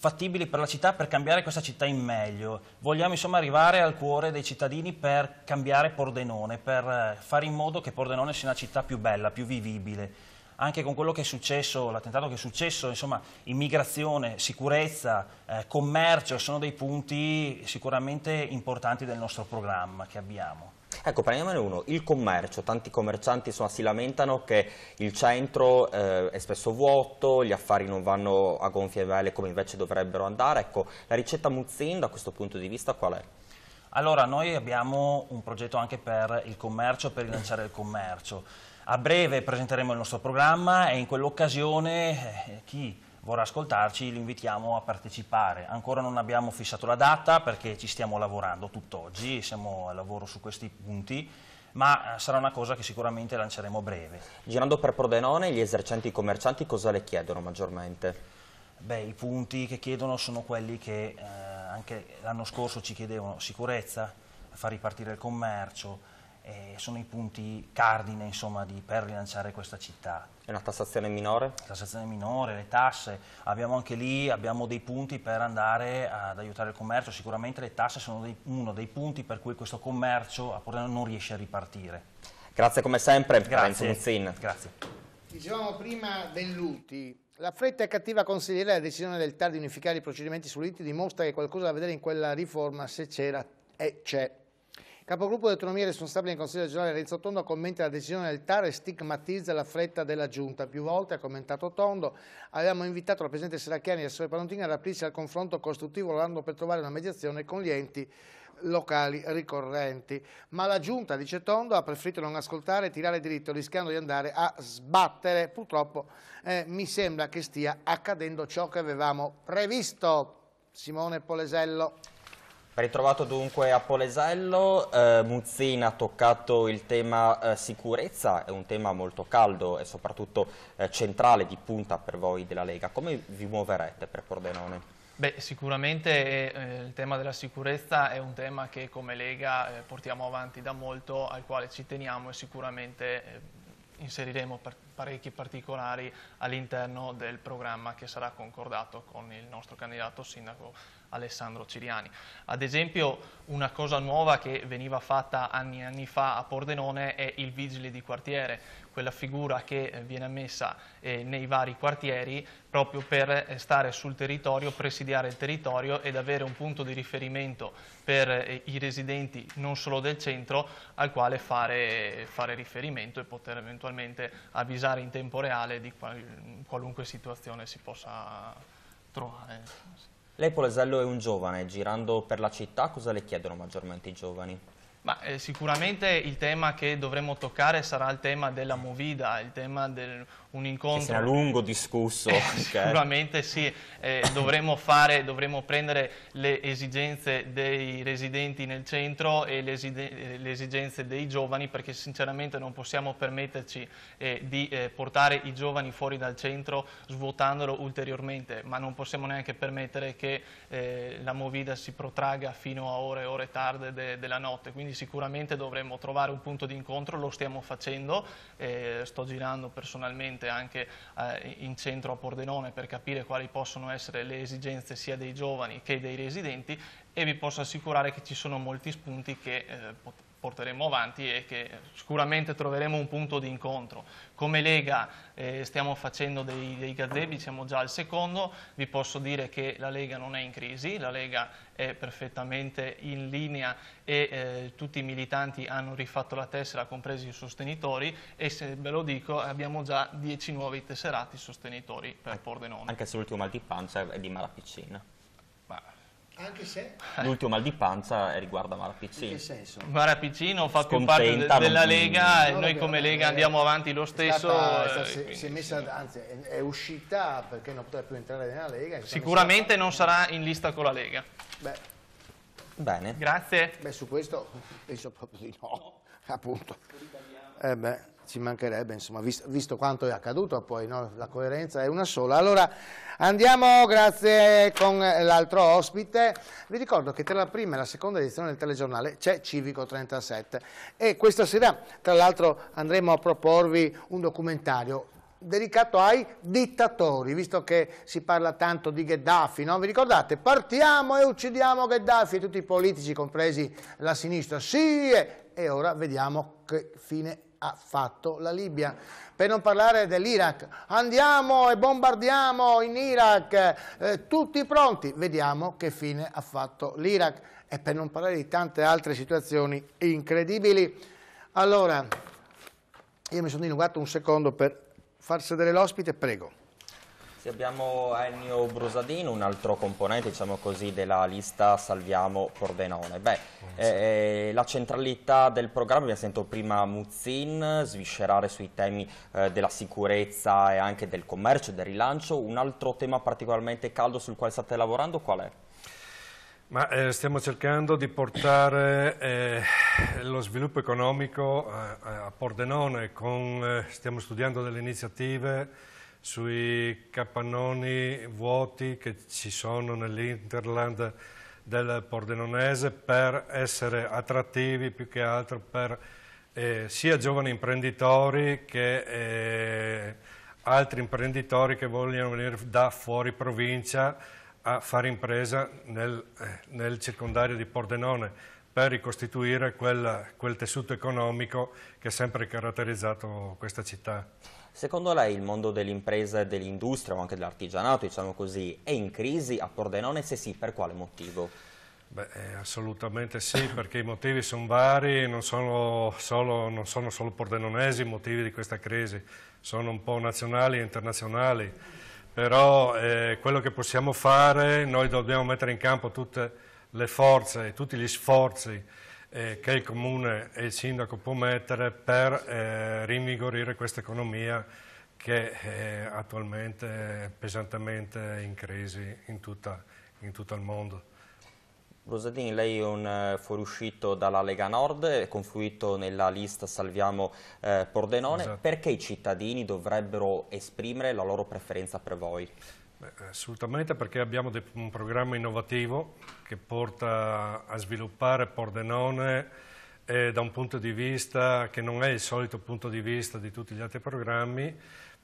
fattibili per la città per cambiare questa città in meglio. Vogliamo insomma arrivare al cuore dei cittadini per cambiare Pordenone, per eh, fare in modo che Pordenone sia una città più bella, più vivibile. Anche con quello che è successo, l'attentato che è successo, insomma, immigrazione, sicurezza, eh, commercio, sono dei punti sicuramente importanti del nostro programma che abbiamo. Ecco, prendiamone uno, il commercio, tanti commercianti insomma, si lamentano che il centro eh, è spesso vuoto, gli affari non vanno a gonfie vele come invece dovrebbero andare, ecco, la ricetta Muzzin da questo punto di vista qual è? Allora, noi abbiamo un progetto anche per il commercio, per rilanciare il commercio. A breve presenteremo il nostro programma e in quell'occasione eh, chi vorrà ascoltarci, lo invitiamo a partecipare. Ancora non abbiamo fissato la data perché ci stiamo lavorando tutt'oggi, siamo al lavoro su questi punti ma eh, sarà una cosa che sicuramente lanceremo a breve. Girando per Prodenone, gli esercenti commercianti cosa le chiedono maggiormente? Beh, i punti che chiedono sono quelli che eh, anche l'anno scorso ci chiedevano sicurezza, far ripartire il commercio, eh, sono i punti cardine insomma, di, per rilanciare questa città. E una tassazione minore? La Tassazione minore, le tasse, abbiamo anche lì abbiamo dei punti per andare ad aiutare il commercio, sicuramente le tasse sono dei, uno dei punti per cui questo commercio non riesce a ripartire. Grazie come sempre, Renzo Grazie. Dicevamo prima Velluti, la fretta e cattiva consigliere la decisione del TAR di unificare i procedimenti sull'ITI dimostra che qualcosa da vedere in quella riforma se c'era e c'è. Capogruppo di autonomia responsabile del Consiglio regionale Renzo Tondo commenta la decisione del TAR e stigmatizza la fretta della Giunta. Più volte ha commentato Tondo, avevamo invitato la Presidente Seracchiani e l'assessore Palantini ad aprirsi al confronto costruttivo lavorando per trovare una mediazione con gli enti locali ricorrenti. Ma la Giunta, dice Tondo, ha preferito non ascoltare e tirare diritto, rischiando di andare a sbattere. Purtroppo eh, mi sembra che stia accadendo ciò che avevamo previsto. Simone Polesello. Ritrovato dunque a Polesello, eh, Muzzina ha toccato il tema eh, sicurezza, è un tema molto caldo e soprattutto eh, centrale di punta per voi della Lega. Come vi muoverete per Pordenone? Beh, sicuramente eh, il tema della sicurezza è un tema che come Lega eh, portiamo avanti da molto, al quale ci teniamo e sicuramente eh, inseriremo par parecchi particolari all'interno del programma che sarà concordato con il nostro candidato sindaco Alessandro Ciriani. Ad esempio una cosa nuova che veniva fatta anni e anni fa a Pordenone è il vigile di quartiere, quella figura che eh, viene ammessa eh, nei vari quartieri proprio per eh, stare sul territorio, presidiare il territorio ed avere un punto di riferimento per eh, i residenti non solo del centro al quale fare, fare, riferimento e poter eventualmente avvisare in tempo reale di qual qualunque situazione si possa trovare. Lei Polesello è un giovane, girando per la città cosa le chiedono maggiormente i giovani? Ma, eh, sicuramente il tema che dovremmo toccare sarà il tema della movida, il tema del un incontro... Che sarà lungo discusso. Eh, okay. Sicuramente sì, eh, dovremo, fare, dovremo prendere le esigenze dei residenti nel centro e le, esige eh, le esigenze dei giovani perché sinceramente non possiamo permetterci eh, di eh, portare i giovani fuori dal centro svuotandolo ulteriormente, ma non possiamo neanche permettere che eh, la movida si protraga fino a ore e ore tarde de della notte, quindi sicuramente dovremo trovare un punto di incontro, lo stiamo facendo, sto girando personalmente recentemente anche eh, in centro a Pordenone per capire quali possono essere le esigenze sia dei giovani che dei residenti e vi posso assicurare che ci sono molti spunti che eh, porteremo avanti e che sicuramente troveremo un punto di incontro. Come Lega eh, stiamo facendo dei, dei gazebi, siamo già al secondo, vi posso dire che la Lega non è in crisi, la Lega è perfettamente in linea e eh, tutti i militanti hanno rifatto la tessera, compresi i sostenitori e se ve lo dico abbiamo già 10 nuovi tesserati sostenitori per Pordenone. Anche se l'ultimo mal di pancia è di Malapiccina. Anche se? L'ultimo mal di panza riguarda Mara Piccino. In che senso? Mara Piccino fa più parte de della Lega e noi come eh, Lega è, andiamo avanti lo stesso. Stata, eh, quindi, si è messa, sì. anzi, è uscita perché non poteva più entrare nella Lega. Sicuramente non sarà in lista con la Lega. Beh. Bene. Grazie. Beh, su questo penso proprio di no, [LAUGHS] appunto. Eh beh ci mancherebbe, insomma, visto, visto quanto è accaduto poi, no? la coerenza è una sola. Allora andiamo, grazie, con l'altro ospite. Vi ricordo che tra la prima e la seconda edizione del telegiornale c'è Civico 37 e questa sera, tra l'altro, andremo a proporvi un documentario dedicato ai dittatori, visto che si parla tanto di Gheddafi, no? vi ricordate? Partiamo e uccidiamo Gheddafi e tutti i politici, compresi la sinistra, sì, e ora vediamo che fine è ha fatto la Libia. Per non parlare dell'Iraq, andiamo e bombardiamo in Iraq, eh, tutti pronti, vediamo che fine ha fatto l'Iraq. E per non parlare di tante altre situazioni incredibili. Allora, io mi sono dilungato un secondo per far sedere l'ospite, prego. Sì, abbiamo Ennio Brusadino, un altro componente diciamo così, della lista Salviamo Pordenone. Beh, oh, eh, eh, la centralità del programma, abbiamo sentito prima Muzzin sviscerare sui temi eh, della sicurezza e anche del commercio, del rilancio. Un altro tema particolarmente caldo sul quale state lavorando qual è? Ma, eh, stiamo cercando di portare eh, lo sviluppo economico a, eh, a Pordenone, con, eh, stiamo studiando delle iniziative sui capannoni vuoti che ci sono nell'Interland del Pordenonese per essere attrattivi più che altro per eh, sia giovani imprenditori che eh, altri imprenditori che vogliono venire da fuori provincia a fare impresa nel, eh, nel circondario di Pordenone per ricostituire quel, quel tessuto economico che ha sempre caratterizzato questa città. Secondo lei il mondo dell'impresa e dell'industria o anche dell'artigianato, diciamo così, è in crisi a Pordenone? Se sì, per quale motivo? Beh, eh, assolutamente sì, perché i motivi sono vari, non sono solo, non sono solo pordenonesi i motivi di questa crisi, sono un po' nazionali e internazionali, però eh, quello che possiamo fare, noi dobbiamo mettere in campo tutte le forze, tutti gli sforzi eh, che il Comune e il Sindaco può mettere per eh, rinvigorire questa economia che eh, è attualmente pesantemente in crisi in, tutta, in tutto il mondo. Rosadini, lei è un eh, fuoriuscito dalla Lega Nord, confluito nella lista Salviamo eh, Pordenone. Esatto. Perché i cittadini dovrebbero esprimere la loro preferenza per voi? assolutamente perché abbiamo un programma innovativo che porta a sviluppare Pordenone eh, da un punto di vista che non è il solito punto di vista di tutti gli altri programmi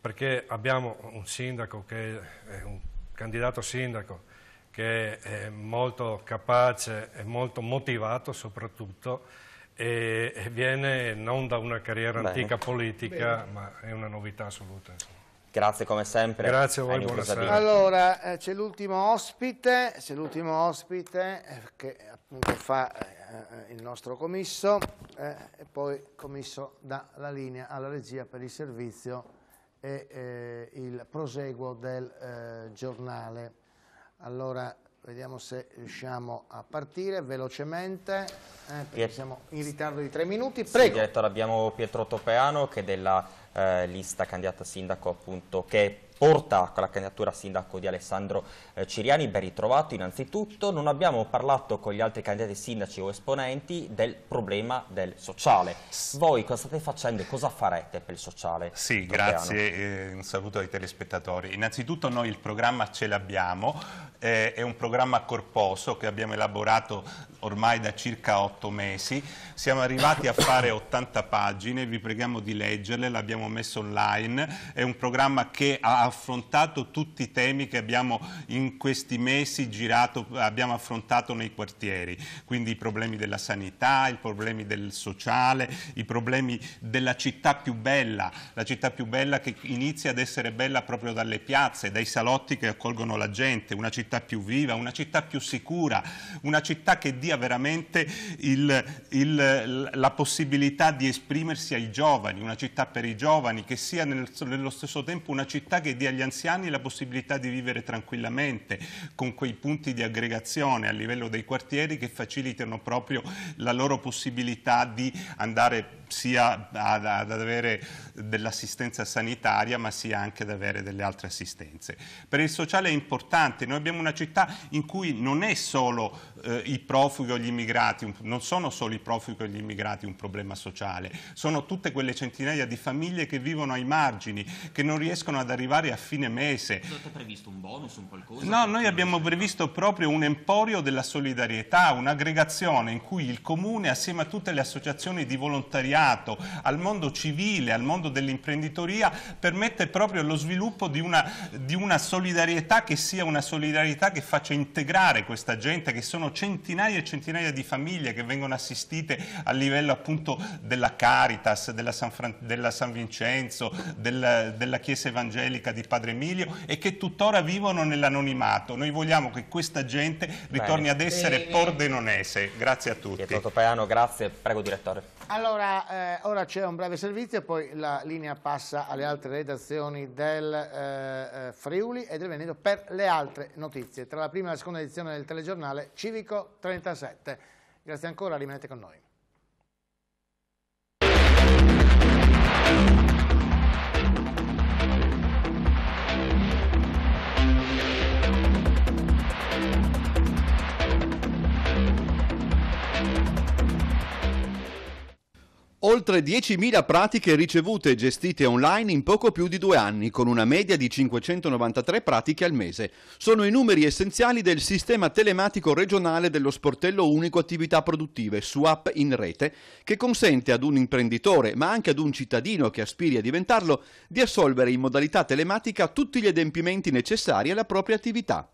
perché abbiamo un sindaco che è un candidato sindaco che è molto capace e molto motivato soprattutto e, e viene non da una carriera Bene. antica politica Bene. ma è una novità assoluta. Insomma. Grazie come sempre. Grazie a voi, buonasera. Allora, eh, c'è l'ultimo ospite, c'è l'ultimo ospite eh, che appunto fa eh, il nostro commisso eh, e poi commisso dà la linea alla regia per il servizio e eh, il proseguo del eh, giornale. Allora, vediamo se riusciamo a partire velocemente, perché siamo in ritardo di tre minuti. Prego. Sì, direttore, abbiamo Pietro Topeano che della eh, lista candidata sindaco appunto che porta con la candidatura a sindaco di Alessandro eh, Ciriani, ben ritrovato innanzitutto, non abbiamo parlato con gli altri candidati sindaci o esponenti del problema del sociale, voi cosa state facendo e cosa farete per il sociale? Sì, grazie, eh, un saluto ai telespettatori, innanzitutto noi il programma ce l'abbiamo, eh, è un programma corposo che abbiamo elaborato ormai da circa otto mesi, siamo arrivati a fare 80 [COUGHS] pagine, vi preghiamo di leggerle, l'abbiamo messo online, è un programma che ha affrontato tutti i temi che abbiamo in questi mesi girato, abbiamo affrontato nei quartieri, quindi i problemi della sanità, i problemi del sociale, i problemi della città più bella, la città più bella che inizia ad essere bella proprio dalle piazze, dai salotti che accolgono la gente, una città città più viva, una città più sicura, una città che dia veramente il, il, la possibilità di esprimersi ai giovani, una città per i giovani, che sia nel, nello stesso tempo una città che dia agli anziani la possibilità di vivere tranquillamente, con quei punti di aggregazione a livello dei quartieri che facilitano proprio la loro possibilità di andare sia ad, ad avere dell'assistenza sanitaria ma sia anche ad avere delle altre assistenze. Per il sociale è importante, noi abbiamo una città in cui non è solo eh, i profughi o gli immigrati, un, non sono solo i profughi o gli immigrati un problema sociale, sono tutte quelle centinaia di famiglie che vivono ai margini, che non riescono ad arrivare a fine mese. Avete previsto un bonus, un qualcosa? No, noi abbiamo previsto proprio un emporio della solidarietà, un'aggregazione in cui il Comune, assieme a tutte le associazioni di volontariato, al mondo civile, al mondo dell'imprenditoria, permette proprio lo sviluppo di una, di una solidarietà che sia una solidarietà che faccia integrare questa gente che sono centinaia e centinaia di famiglie che vengono assistite a livello appunto della Caritas, della San, Fran della San Vincenzo, della, della Chiesa Evangelica di Padre Emilio e che tuttora vivono nell'anonimato. Noi vogliamo che questa gente ritorni Bene. ad essere Bene. pordenonese. Grazie a tutti. Pietro Topaiano, grazie. Prego, direttore. Allora, eh, ora c'è un breve servizio e poi la linea passa alle altre redazioni del eh, eh Friuli e del Veneto per le altre notizie. Tra la prima e la seconda edizione del telegiornale Civic Domenico 37. Grazie ancora, rimanete con noi. Oltre 10.000 pratiche ricevute e gestite online in poco più di due anni, con una media di 593 pratiche al mese. Sono i numeri essenziali del sistema telematico regionale dello sportello unico attività produttive, SWAP in rete, che consente ad un imprenditore, ma anche ad un cittadino che aspiri a diventarlo, di assolvere in modalità telematica tutti gli adempimenti necessari alla propria attività.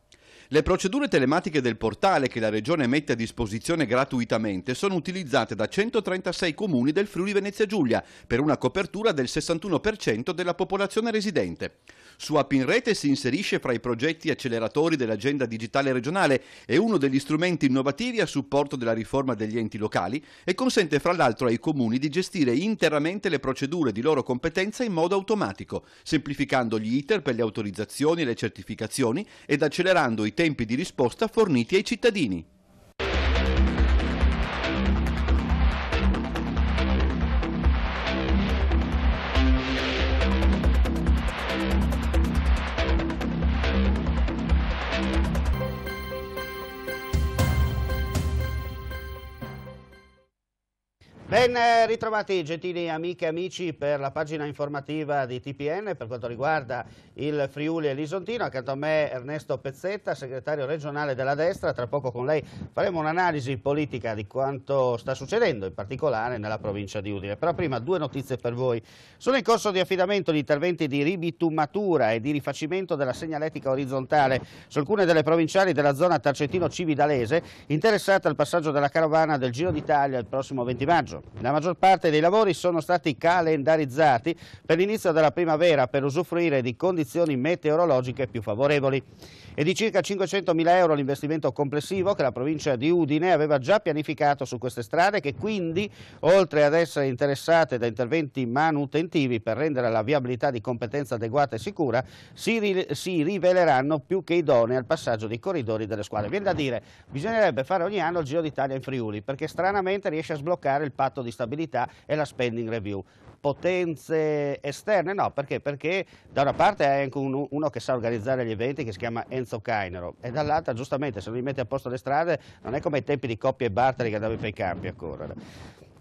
Le procedure telematiche del portale che la Regione mette a disposizione gratuitamente sono utilizzate da 136 comuni del Friuli Venezia Giulia per una copertura del 61% della popolazione residente su App in Rete si inserisce fra i progetti acceleratori dell'agenda digitale regionale, è uno degli strumenti innovativi a supporto della riforma degli enti locali e consente fra l'altro ai comuni di gestire interamente le procedure di loro competenza in modo automatico, semplificando gli iter per le autorizzazioni e le certificazioni ed accelerando i tempi di risposta forniti ai cittadini. Ben eh, ritrovati gentili amiche e amici per la pagina informativa di TPN per quanto riguarda il Friuli e l'Isontino, accanto a me Ernesto Pezzetta, segretario regionale della destra, tra poco con lei faremo un'analisi politica di quanto sta succedendo, in particolare nella provincia di Udine. Però prima due notizie per voi. Sono in corso di affidamento gli interventi di ribitumatura e di rifacimento della segnaletica orizzontale su alcune delle provinciali della zona Tarcentino-Cividalese interessate al passaggio della carovana del Giro d'Italia il prossimo 20 maggio. La maggior parte dei lavori sono stati calendarizzati per l'inizio della primavera per usufruire di condizioni meteorologiche più favorevoli e di circa 500.000 euro l'investimento complessivo che la provincia di Udine aveva già pianificato su queste strade che quindi, oltre ad essere interessate da interventi manutentivi per rendere la viabilità di competenza adeguata e sicura, si, ri si riveleranno più che idonee al passaggio dei corridori delle squadre. Viene da dire, bisognerebbe fare ogni anno il Giro d'Italia in Friuli perché stranamente riesce a sbloccare il patto di stabilità e la spending review potenze esterne, no, perché? Perché da una parte hai anche uno, uno che sa organizzare gli eventi che si chiama Enzo Cainero e dall'altra giustamente se non gli metti a posto le strade non è come ai tempi di coppie e barteri che andavi per i campi a correre.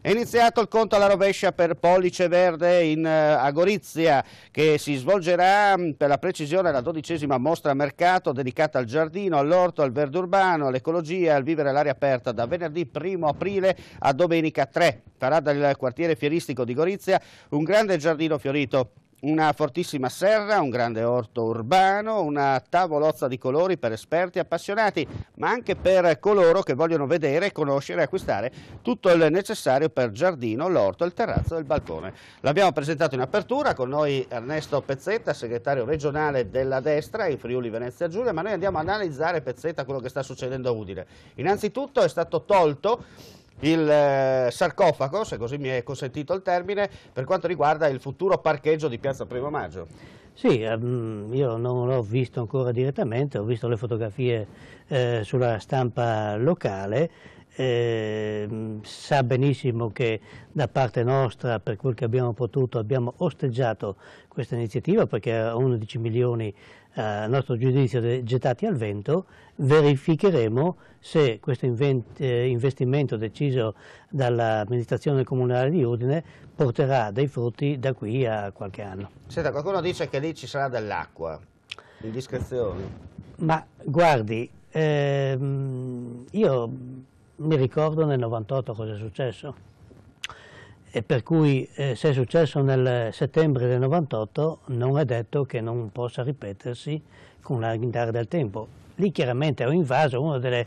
È iniziato il conto alla rovescia per Pollice Verde in eh, Agorizia che si svolgerà mm, per la precisione la dodicesima mostra mercato dedicata al giardino, all'orto, al verde urbano, all'ecologia, al vivere all'aria aperta da venerdì 1 aprile a domenica 3. Farà dal quartiere fieristico di Gorizia un grande giardino fiorito una fortissima serra, un grande orto urbano, una tavolozza di colori per esperti e appassionati, ma anche per coloro che vogliono vedere, conoscere e acquistare tutto il necessario per giardino, l'orto, il terrazzo e il balcone. L'abbiamo presentato in apertura, con noi Ernesto Pezzetta, segretario regionale della destra in Friuli Venezia Giulia, ma noi andiamo ad analizzare Pezzetta quello che sta succedendo a Udine. Innanzitutto è stato tolto il eh, sarcofago, se così mi è consentito il termine, per quanto riguarda il futuro parcheggio di Piazza Primo Maggio. Sì, ehm, io non l'ho visto ancora direttamente, ho visto le fotografie eh, sulla stampa locale, ehm, sa benissimo che da parte nostra, per quel che abbiamo potuto, abbiamo osteggiato questa iniziativa perché a 11 milioni di a eh, nostro giudizio gettati al vento, verificheremo se questo eh, investimento deciso dall'amministrazione comunale di Udine porterà dei frutti da qui a qualche anno. Senta, qualcuno dice che lì ci sarà dell'acqua, indiscrezioni. Ma guardi, ehm, io mi ricordo nel 98 cosa è successo e per cui eh, se è successo nel settembre del 98 non è detto che non possa ripetersi con l'andare del tempo. Lì chiaramente ho invaso una delle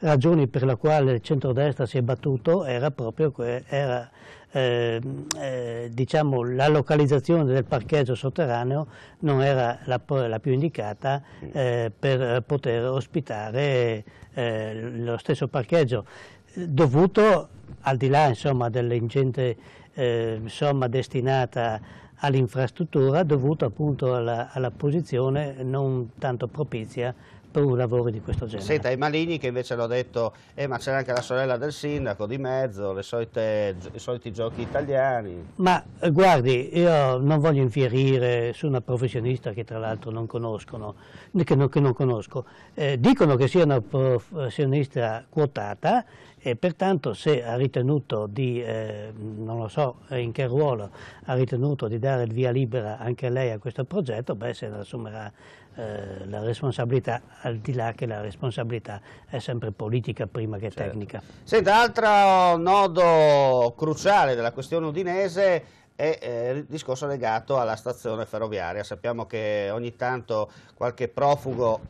ragioni per la quale il centrodestra si è battuto era proprio era, eh, eh, diciamo, la localizzazione del parcheggio sotterraneo non era la, la più indicata eh, per poter ospitare eh, lo stesso parcheggio dovuto al di là dell'ingente eh, somma destinata all'infrastruttura, dovuto appunto alla, alla posizione non tanto propizia per un lavoro di questo genere. Senta, i Malini che invece l'ho detto, eh, ma c'era anche la sorella del sindaco di mezzo, solite, i soliti giochi italiani. Ma eh, guardi, io non voglio infierire su una professionista che tra l'altro non conoscono, che non, che non conosco. Eh, dicono che sia una professionista quotata e pertanto se ha ritenuto di, eh, non lo so eh, in che ruolo, ha ritenuto di dare il via libera anche lei a questo progetto, beh se la assumerà eh, la responsabilità, al di là che la responsabilità è sempre politica prima che certo. tecnica. Senta, altro nodo cruciale della questione udinese è eh, il discorso legato alla stazione ferroviaria. Sappiamo che ogni tanto qualche profugo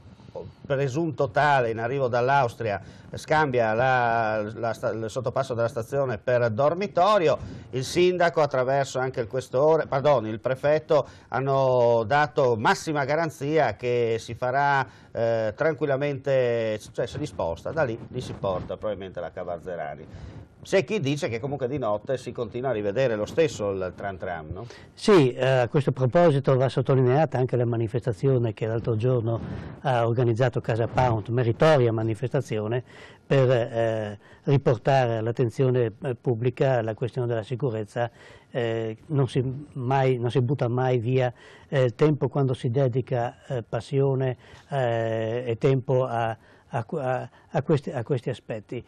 presunto tale in arrivo dall'Austria scambia la, la, il sottopasso della stazione per dormitorio, il sindaco attraverso anche il questore, pardon, il prefetto hanno dato massima garanzia che si farà eh, tranquillamente, cioè si risposta, da lì, lì si porta probabilmente la Cavarzerani. C'è chi dice che comunque di notte si continua a rivedere lo stesso il tram tram, no? Sì, eh, a questo proposito va sottolineata anche la manifestazione che l'altro giorno ha organizzato Casa Pound, meritoria manifestazione, per eh, riportare all'attenzione eh, pubblica la questione della sicurezza. Eh, non, si mai, non, si butta mai via eh, il tempo quando si dedica passione e tempo a, a, a, questi, a questi aspetti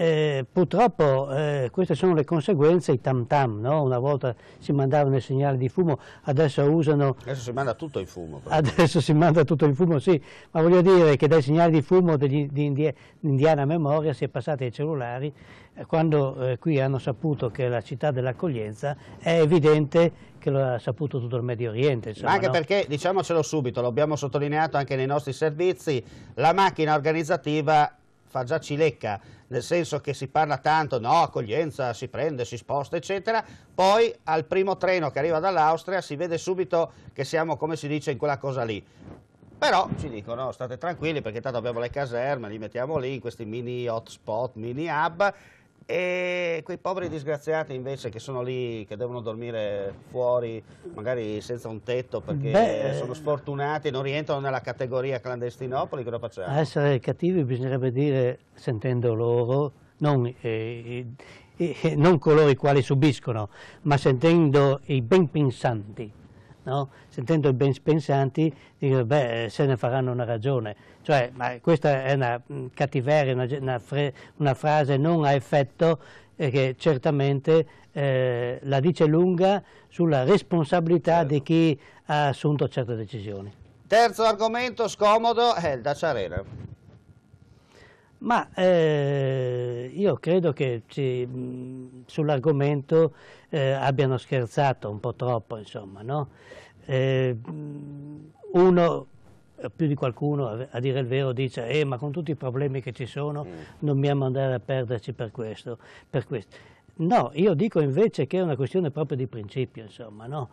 eh, purtroppo eh, queste sono le conseguenze, i tam tam, no? una volta si mandavano i segnali di fumo, adesso usano... Adesso si manda tutto in fumo. Adesso si manda tutto in fumo, sì, ma voglio dire che dai segnali di fumo degli, di, india, indiana memoria si è passati ai cellulari, eh, quando eh, qui hanno saputo che è la città dell'accoglienza è evidente che lo ha saputo tutto il Medio Oriente. Insomma, ma anche no? perché, diciamocelo subito, l'abbiamo sottolineato anche nei nostri servizi, la macchina organizzativa fa già cilecca nel senso che si parla tanto, no, accoglienza, si prende, si sposta, eccetera, poi al primo treno che arriva dall'Austria si vede subito che siamo, come si dice, in quella cosa lì. Però ci dicono, state tranquilli perché tanto abbiamo le caserme, li mettiamo lì in questi mini hotspot, mini hub e quei poveri disgraziati invece che sono lì, che devono dormire fuori, magari senza un tetto perché Beh, eh, sono sfortunati e non rientrano nella categoria clandestinopoli, cosa facciamo? A essere cattivi bisognerebbe dire, sentendo loro, non, eh, eh, non coloro i quali subiscono, ma sentendo i ben pensanti. No? sentendo i ben pensanti, dicono beh se ne faranno una ragione, cioè, questa è una mm, cattiveria, una, una, una, frase non a effetto eh, che certamente eh, la dice lunga sulla responsabilità certo. di chi ha assunto certe decisioni. Terzo argomento scomodo è il Daciarena. Ma eh, io credo che mm, sull'argomento eh, abbiano scherzato un po' troppo, insomma, no? eh, mm, uno eh, più di qualcuno, a dire il vero, dice eh, ma con tutti i problemi che ci sono dobbiamo mm. andare a perderci per questo, per questo, No, io dico invece che è una questione proprio di principio, insomma, no?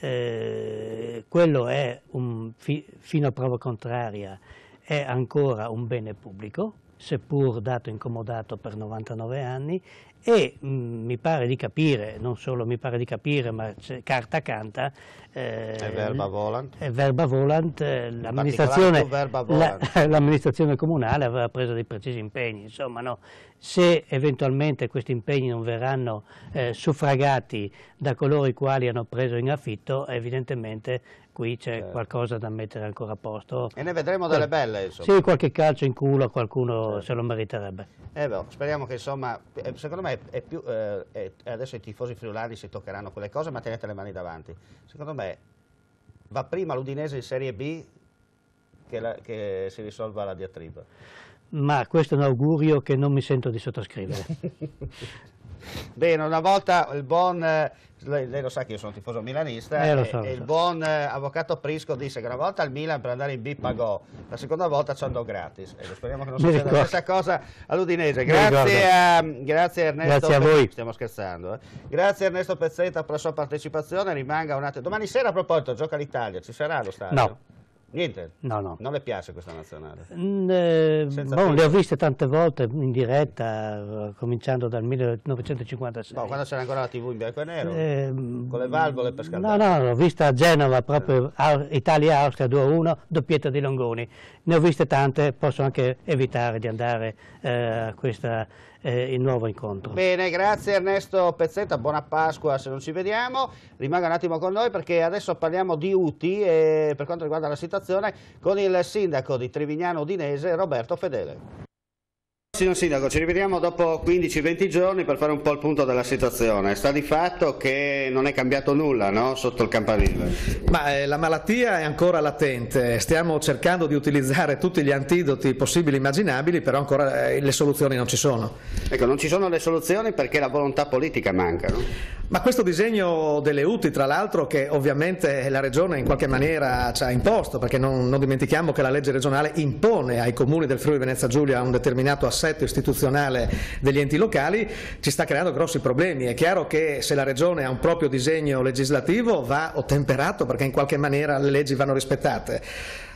eh, quello è, un, fi, fino a prova contraria, è ancora un bene pubblico, seppur dato incomodato per 99 anni, e mh, mm, mi pare di capire, non solo mi pare di capire, ma carta canta, eh, è verba volant, è verba volant eh, l'amministrazione, la, [LAUGHS] comunale aveva preso dei precisi impegni, insomma no, se eventualmente questi impegni non verranno eh, suffragati da coloro i quali hanno preso in affitto, evidentemente qui c'è certo. qualcosa da mettere ancora a posto. E ne vedremo delle belle, insomma. Sì, qualche calcio in culo a qualcuno certo. se lo meriterebbe. Eh beh, speriamo che, insomma, eh, secondo me è più, eh, è, adesso i tifosi friulani si toccheranno quelle cose, ma tenete le mani davanti. Secondo me va prima l'Udinese in Serie B che, la, che si risolva la diatriba ma questo è un augurio che non mi sento di sottoscrivere. [LAUGHS] Bene, una volta il buon, eh, lei, lei, lo sa che io sono tifoso milanista, eh, e, so, e il buon eh, avvocato Prisco disse che una volta il Milan per andare in B pagò, la seconda volta ci andò gratis. E speriamo che non succeda la stessa cosa all'Udinese. Grazie, a, grazie Ernesto. Grazie a voi. Stiamo scherzando. Eh. Grazie Ernesto Pezzetta per la sua partecipazione, rimanga un attimo. Domani sera a proposito, gioca l'Italia, ci sarà lo stadio? No. Niente? No, no. Non le piace questa nazionale? Mm, eh, boh, le ho viste tante volte in diretta, eh, cominciando dal 1956. No, quando c'era ancora la TV in bianco e nero? Eh, con le valvole per scaldare? No, no, l'ho vista a Genova, proprio eh. Italia-Austria 2-1, doppietta di Longoni. Ne ho viste tante, posso anche evitare di andare eh, a questa eh, il nuovo incontro. Bene, grazie Ernesto Pezzetta, buona Pasqua se non ci vediamo, rimanga un attimo con noi perché adesso parliamo di UTI e per quanto riguarda la situazione con il sindaco di Trivignano Udinese Roberto Fedele. Signor Sindaco, ci rivediamo dopo 15-20 giorni per fare un po' il punto della situazione. Sta di fatto che non è cambiato nulla no? sotto il campanile. Ma eh, la malattia è ancora latente, stiamo cercando di utilizzare tutti gli antidoti possibili e immaginabili, però ancora eh, le soluzioni non ci sono. Ecco, non ci sono le soluzioni perché la volontà politica manca. No? Ma questo disegno delle UTI, tra l'altro, che ovviamente la Regione in qualche maniera ci ha imposto, perché non, non dimentichiamo che la legge regionale impone ai comuni del Friuli Venezia Giulia un determinato assetto assetto istituzionale degli enti locali ci sta creando grossi problemi. È chiaro che se la Regione ha un proprio disegno legislativo va ottemperato perché in qualche maniera le leggi vanno rispettate.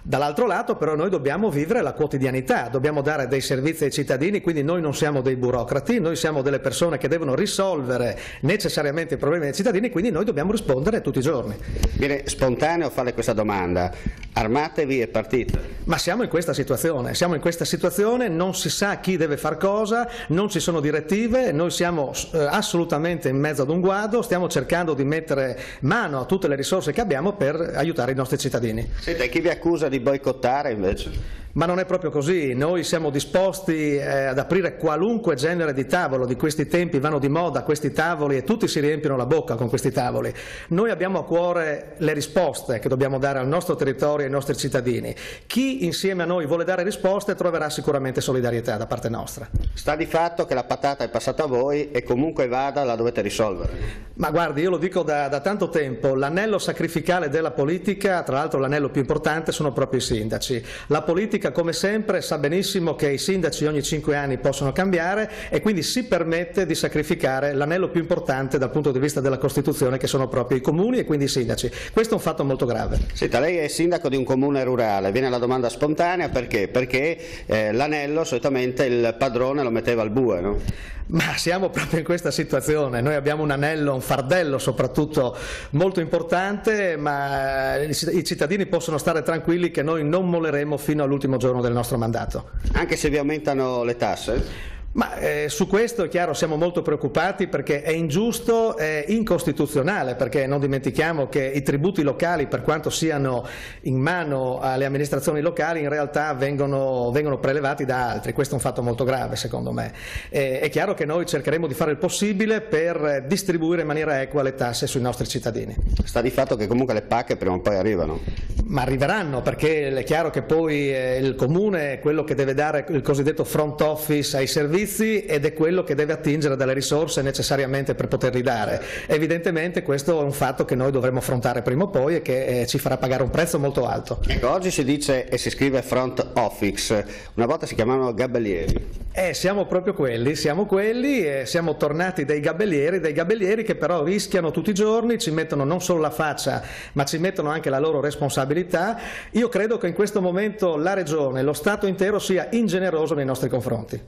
Dall'altro lato però noi dobbiamo vivere la quotidianità, dobbiamo dare dei servizi ai cittadini, quindi noi non siamo dei burocrati, noi siamo delle persone che devono risolvere necessariamente i problemi dei cittadini, quindi noi dobbiamo rispondere tutti i giorni. Viene spontaneo fare questa domanda, armatevi e partite. Ma siamo in questa situazione, siamo in questa situazione, non si sa chi deve far cosa, non ci sono direttive, noi siamo eh, assolutamente in mezzo ad un guado, stiamo cercando di mettere mano a tutte le risorse che abbiamo per aiutare i nostri cittadini. Senta, chi vi accusa di di boicottare invece ma non è proprio così, noi siamo disposti eh, ad aprire qualunque genere di tavolo, di questi tempi vanno di moda questi tavoli e tutti si riempiono la bocca con questi tavoli. Noi abbiamo a cuore le risposte che dobbiamo dare al nostro territorio e ai nostri cittadini. Chi insieme a noi vuole dare risposte troverà sicuramente solidarietà da parte nostra. Sta di fatto che la patata è passata a voi e comunque vada la dovete risolvere. Ma guardi, io lo dico da, da tanto tempo, l'anello sacrificale della politica, tra l'altro l'anello più importante, sono proprio i sindaci. La politica politica come sempre sa benissimo che i sindaci ogni 5 anni possono cambiare e quindi si permette di sacrificare l'anello più importante dal punto di vista della Costituzione che sono proprio i comuni e quindi i sindaci. Questo è un fatto molto grave. Senta, lei è sindaco di un comune rurale, viene la domanda spontanea perché? Perché eh, l'anello solitamente il padrone lo metteva al bue, no? ma siamo proprio in questa situazione, noi abbiamo un anello, un fardello soprattutto molto importante, ma i cittadini possono stare tranquilli che noi non molleremo fino all'ultimo giorno del nostro mandato. Anche se vi aumentano le tasse? Ma eh, su questo è chiaro siamo molto preoccupati perché è ingiusto, e incostituzionale, perché non dimentichiamo che i tributi locali per quanto siano in mano alle amministrazioni locali in realtà vengono, vengono prelevati da altri, questo è un fatto molto grave secondo me. Eh, è chiaro che noi cercheremo di fare il possibile per distribuire in maniera equa le tasse sui nostri cittadini. Sta di fatto che comunque le pacche prima o poi arrivano. Ma arriveranno perché è chiaro che poi eh, il comune è quello che deve dare il cosiddetto front office ai servizi servizi ed è quello che deve attingere dalle risorse necessariamente per poterli dare. Evidentemente questo è un fatto che noi dovremo affrontare prima o poi e che eh, ci farà pagare un prezzo molto alto. Ecco, oggi si dice e si scrive front office, una volta si chiamavano gabellieri. Eh, siamo proprio quelli, siamo quelli e siamo tornati dei gabellieri, dei gabellieri che però rischiano tutti i giorni, ci mettono non solo la faccia ma ci mettono anche la loro responsabilità. Io credo che in questo momento la Regione, lo Stato intero sia ingeneroso nei nostri confronti.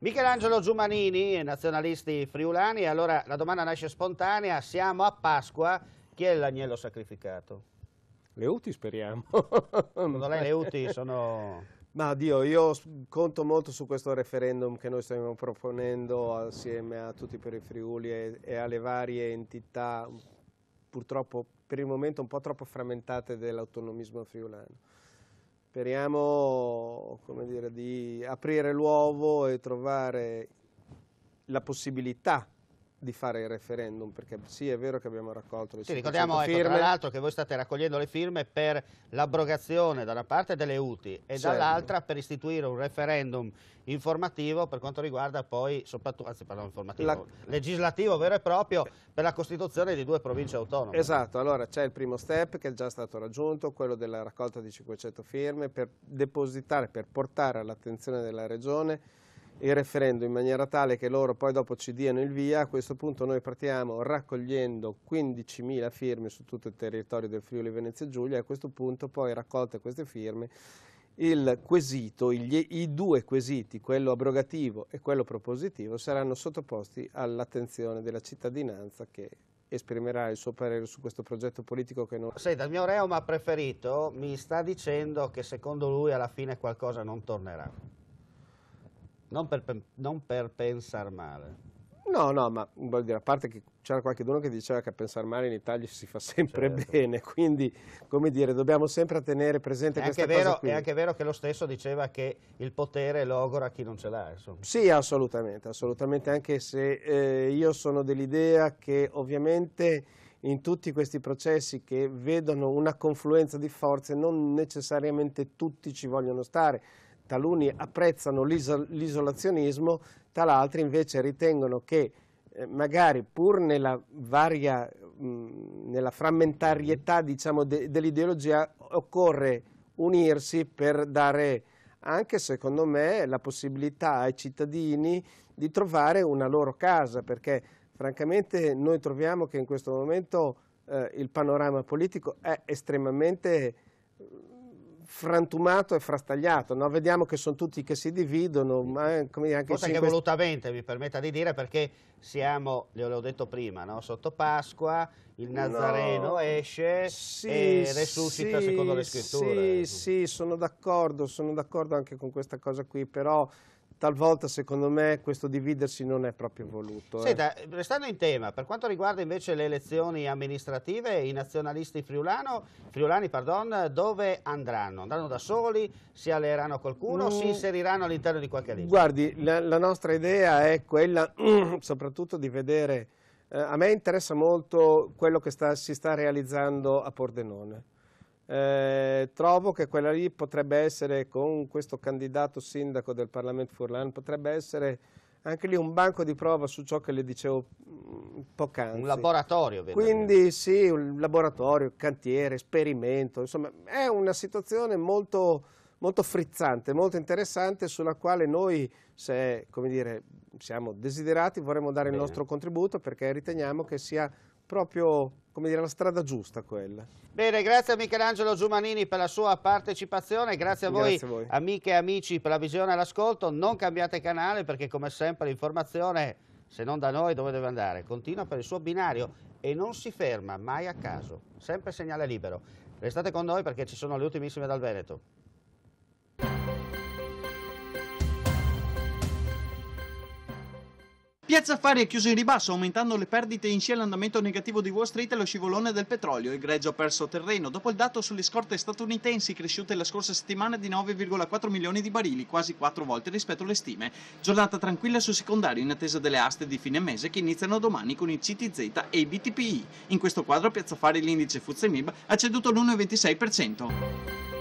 Michelangelo Giumanini, nazionalisti friulani, allora la domanda nasce spontanea, siamo a Pasqua, chi è l'agnello sacrificato? Le uti speriamo. Secondo lei le uti sono... Ma Dio, io conto molto su questo referendum che noi stiamo proponendo assieme a tutti per i Friuli e, e alle varie entità, purtroppo per il momento un po' troppo frammentate dell'autonomismo friulano Speriamo dire, di aprire l'uovo e trovare la possibilità di fare il referendum, perché sì è vero che abbiamo raccolto le sì, ricordiamo, firme. Ecco, tra l'altro che voi state raccogliendo le firme per l'abrogazione da una parte delle UTI e certo. dall'altra per istituire un referendum informativo per quanto riguarda poi, soprattutto, anzi parliamo informativo, la... legislativo vero e proprio per la costituzione di due province autonome. Esatto, allora c'è il primo step che è già stato raggiunto, quello della raccolta di 500 firme per depositare, per portare all'attenzione della Regione il referendum in maniera tale che loro poi dopo ci diano il via, a questo punto noi partiamo raccogliendo 15.000 firme su tutto il territorio del Friuli Venezia Giulia e a questo punto poi raccolte queste firme il quesito, gli, i due quesiti, quello abrogativo e quello propositivo, saranno sottoposti all'attenzione della cittadinanza che esprimerà il suo parere su questo progetto politico che non... Senta, il mio reoma preferito mi sta dicendo che secondo lui alla fine qualcosa non tornerà. Non per, non per pensare male. No, no, ma voglio dire, a parte che c'era qualcuno che diceva che a pensare male in Italia si fa sempre certo. bene, quindi come dire, dobbiamo sempre tenere presente è questa anche vero, È anche vero che lo stesso diceva che il potere logora chi non ce l'ha. Sì, assolutamente, assolutamente, anche se eh, io sono dell'idea che ovviamente in tutti questi processi che vedono una confluenza di forze non necessariamente tutti ci vogliono stare, taluni apprezzano l'isolazionismo, tal'altri invece ritengono che eh, magari pur nella, varia, nella frammentarietà diciamo, de, dell'ideologia occorre unirsi per dare anche secondo me la possibilità ai cittadini di trovare una loro casa perché francamente noi troviamo che in questo momento eh, il panorama politico è estremamente frantumato e frastagliato, no? vediamo che sono tutti che si dividono. Ma eh, come anche Cosa cinque... che volutamente mi permetta di dire perché siamo, glielo ho detto prima, no? sotto Pasqua, il Nazareno no. esce sì, e resuscita sì, secondo le scritture. Sì, sì, sono d'accordo, sono d'accordo anche con questa cosa qui, però talvolta secondo me questo dividersi non è proprio voluto. Senta, eh. restando in tema, per quanto riguarda invece le elezioni amministrative, i nazionalisti friulani pardon, dove andranno? Andranno da soli? Si alleeranno a qualcuno? Mm. Si inseriranno all'interno di qualche lista? Guardi, la, la, nostra idea è quella [CLEARS THROAT] soprattutto di vedere, eh, a me interessa molto quello che sta, si sta realizzando a Pordenone eh, trovo che quella lì potrebbe essere, con questo candidato sindaco del Parlamento Furlan, potrebbe essere anche lì un banco di prova su ciò che le dicevo mm, poc'anzi. Un laboratorio, vero? Quindi sì, un laboratorio, cantiere, esperimento, insomma è una situazione molto, molto frizzante, molto interessante sulla quale noi, se dire, siamo desiderati, vorremmo dare Bene. il nostro contributo perché riteniamo che sia proprio come dire, la strada giusta quella. Bene, grazie a Michelangelo Giumanini per la sua partecipazione, grazie a voi, grazie a voi. amiche e amici per la visione e l'ascolto, non cambiate canale perché come sempre l'informazione, se non da noi, dove deve andare? Continua per il suo binario e non si ferma mai a caso, sempre segnale libero. Restate con noi perché ci sono le ultimissime dal Veneto. Piazza Affari è chiuso in ribasso, aumentando le perdite in scia all'andamento negativo di Wall Street e lo scivolone del petrolio. Il greggio ha perso terreno dopo il dato sulle scorte statunitensi cresciute la scorsa settimana di 9,4 milioni di barili, quasi 4 volte rispetto alle stime. Giornata tranquilla sul secondario in attesa delle aste di fine mese che iniziano domani con i CTZ e i BTPI. In questo quadro Piazza Affari l'indice Fuzze MIB ha ceduto l'1,26%.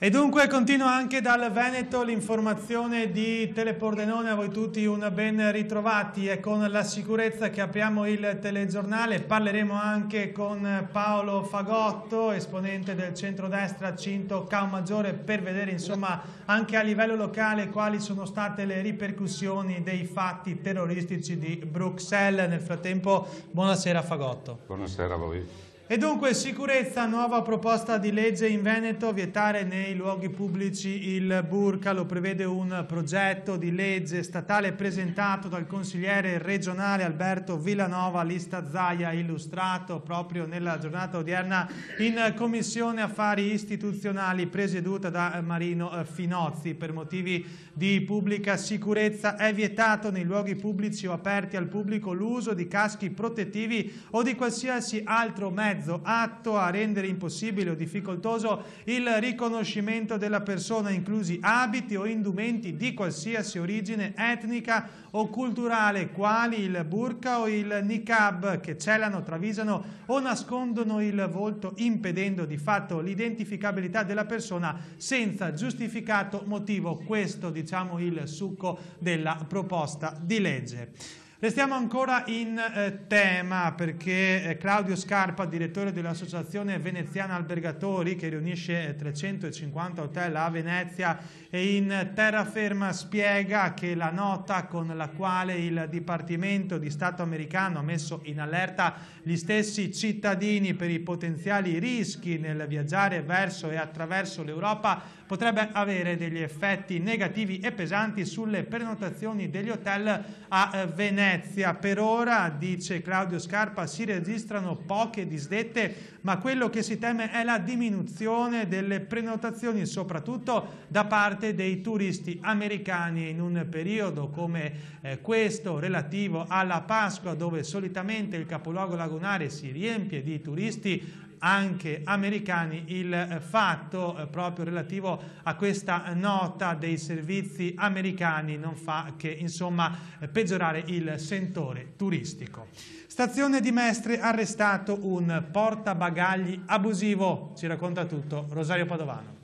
E dunque continua anche dal Veneto l'informazione di Telepordenone, a voi tutti un ben ritrovati e con la sicurezza che apriamo il telegiornale parleremo anche con Paolo Fagotto, esponente del centrodestra Cinto Cao Maggiore per vedere insomma anche a livello locale quali sono state le ripercussioni dei fatti terroristici di Bruxelles. Nel frattempo buonasera Fagotto. Buonasera a voi. E dunque sicurezza, nuova proposta di legge in Veneto, vietare nei luoghi pubblici il burca, lo prevede un progetto di legge statale presentato dal consigliere regionale Alberto Villanova, lista Zaia, illustrato proprio nella giornata odierna in Commissione Affari Istituzionali presieduta da Marino eh, Finozzi. Per motivi di pubblica sicurezza è vietato nei luoghi pubblici o aperti al pubblico l'uso di caschi protettivi o di qualsiasi altro mezzo mezzo atto a rendere impossibile o difficoltoso il riconoscimento della persona, inclusi abiti o indumenti di qualsiasi origine etnica o culturale, quali il burqa o il niqab, che celano, travisano o nascondono il volto, impedendo di fatto l'identificabilità della persona senza giustificato motivo. Questo, diciamo, il succo della proposta di legge. Restiamo ancora in eh, tema perché eh, Claudio Scarpa, direttore dell'Associazione Veneziana Albergatori che riunisce 350 eh, hotel a Venezia e in terraferma spiega che la nota con la quale il Dipartimento di Stato americano ha messo in allerta gli stessi cittadini per i potenziali rischi nel viaggiare verso e attraverso l'Europa potrebbe avere degli effetti negativi e pesanti sulle prenotazioni degli hotel a eh, Venezia. Per ora, dice Claudio Scarpa, si registrano poche disdette, ma quello che si teme è la diminuzione delle prenotazioni, soprattutto da parte dei turisti americani in un periodo come eh, questo relativo alla Pasqua, dove solitamente il capoluogo lagunare si riempie di turisti anche americani il fatto eh, proprio relativo a questa nota dei servizi americani non fa che insomma peggiorare il sentore turistico. Stazione di Mestre arrestato un portabagagli abusivo, ci racconta tutto Rosario Padovano.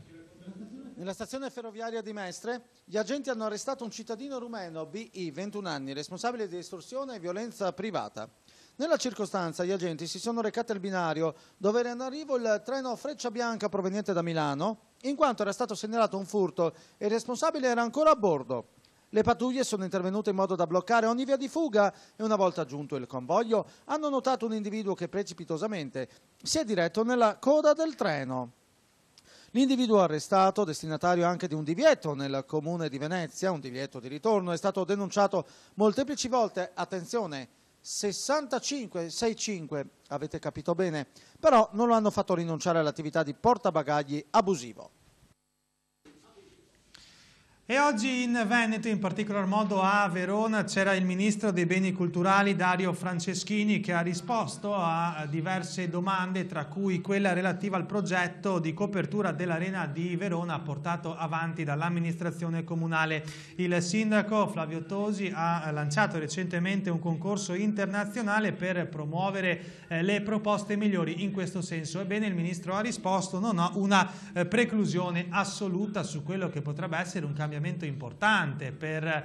Nella stazione ferroviaria di Mestre gli agenti hanno arrestato un cittadino rumeno, BI, 21 anni, responsabile di estorsione e violenza privata. Nella circostanza gli agenti si sono recati al binario dove era in arrivo il treno Freccia Bianca proveniente da Milano, in quanto era stato segnalato un furto e il responsabile era ancora a bordo. Le pattuglie sono intervenute in modo da bloccare ogni via di fuga e una volta giunto il convoglio hanno notato un individuo che precipitosamente si è diretto nella coda del treno. L'individuo arrestato, destinatario anche di un divieto nel comune di Venezia, un divieto di ritorno, è stato denunciato molteplici volte, attenzione, 65-65, avete capito bene, però non lo hanno fatto rinunciare all'attività di portabagagli abusivo. E oggi in Veneto, in particolar modo a Verona, c'era il ministro dei beni culturali Dario Franceschini che ha risposto a diverse domande, tra cui quella relativa al progetto di copertura dell'Arena di Verona portato avanti dall'amministrazione comunale. Il sindaco Flavio Tosi ha lanciato recentemente un concorso internazionale per promuovere eh, le proposte migliori in questo senso. Ebbene, il ministro ha risposto non ho una eh, preclusione assoluta su quello che potrebbe essere un cambiamento cambiamento importante per eh,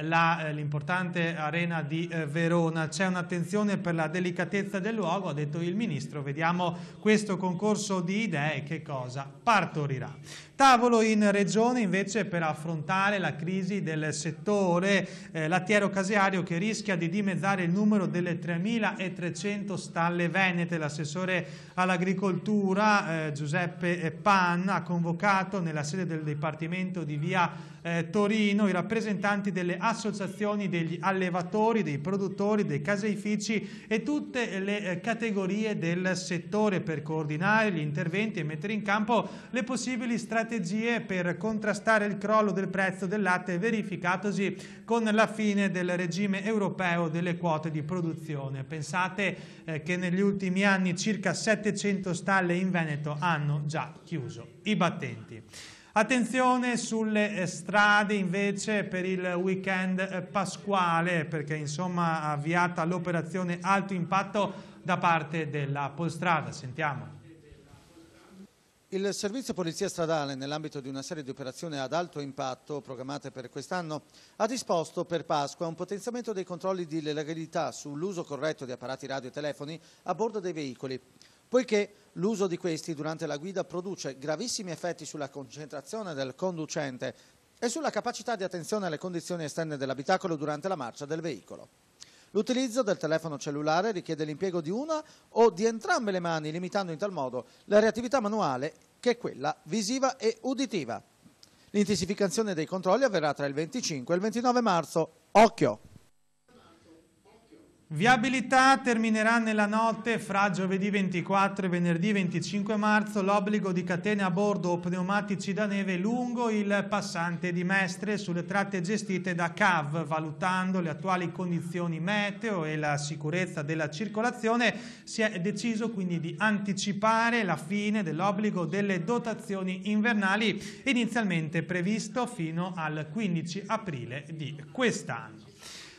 eh, l'importante arena di eh, Verona, c'è un'attenzione per la delicatezza del luogo, ha detto il Ministro, vediamo questo concorso di idee che cosa partorirà. Tavolo in regione invece per affrontare la crisi del settore eh, lattiero-caseario che rischia di dimezzare il numero delle 3.300 stalle venete. L'assessore all'agricoltura eh, Giuseppe Pan ha convocato nella sede del Dipartimento di Via eh, Torino i rappresentanti delle associazioni degli allevatori, dei produttori, dei caseifici e tutte le eh, categorie del settore per coordinare gli interventi e mettere in campo le possibili strategie strategie per contrastare il crollo del prezzo del latte verificatosi con la fine del regime europeo delle quote di produzione. Pensate eh, che negli ultimi anni circa 700 stalle in Veneto hanno già chiuso i battenti. Attenzione sulle eh, strade invece per il weekend eh, pasquale perché insomma avviata l'operazione alto impatto da parte della Polstrada. Sentiamo. Il servizio Polizia Stradale, nell'ambito di una serie di operazioni ad alto impatto programmate per quest'anno, ha disposto per Pasqua un potenziamento dei controlli di legalità sull'uso corretto di apparati radio e telefoni a bordo dei veicoli, poiché l'uso di questi durante la guida produce gravissimi effetti sulla concentrazione del conducente e sulla capacità di attenzione alle condizioni esterne dell'abitacolo durante la marcia del veicolo. L'utilizzo del telefono cellulare richiede l'impiego di una o di entrambe le mani, limitando in tal modo la reattività manuale che è quella visiva e uditiva. L'intensificazione dei controlli avverrà tra il 25 e il 29 marzo. Occhio! Viabilità terminerà nella notte fra giovedì 24 e venerdì 25 marzo l'obbligo di catene a bordo o pneumatici da neve lungo il passante di Mestre sulle tratte gestite da CAV, valutando le attuali condizioni meteo e la sicurezza della circolazione, si è deciso quindi di anticipare la fine dell'obbligo delle dotazioni invernali inizialmente previsto fino al 15 aprile di quest'anno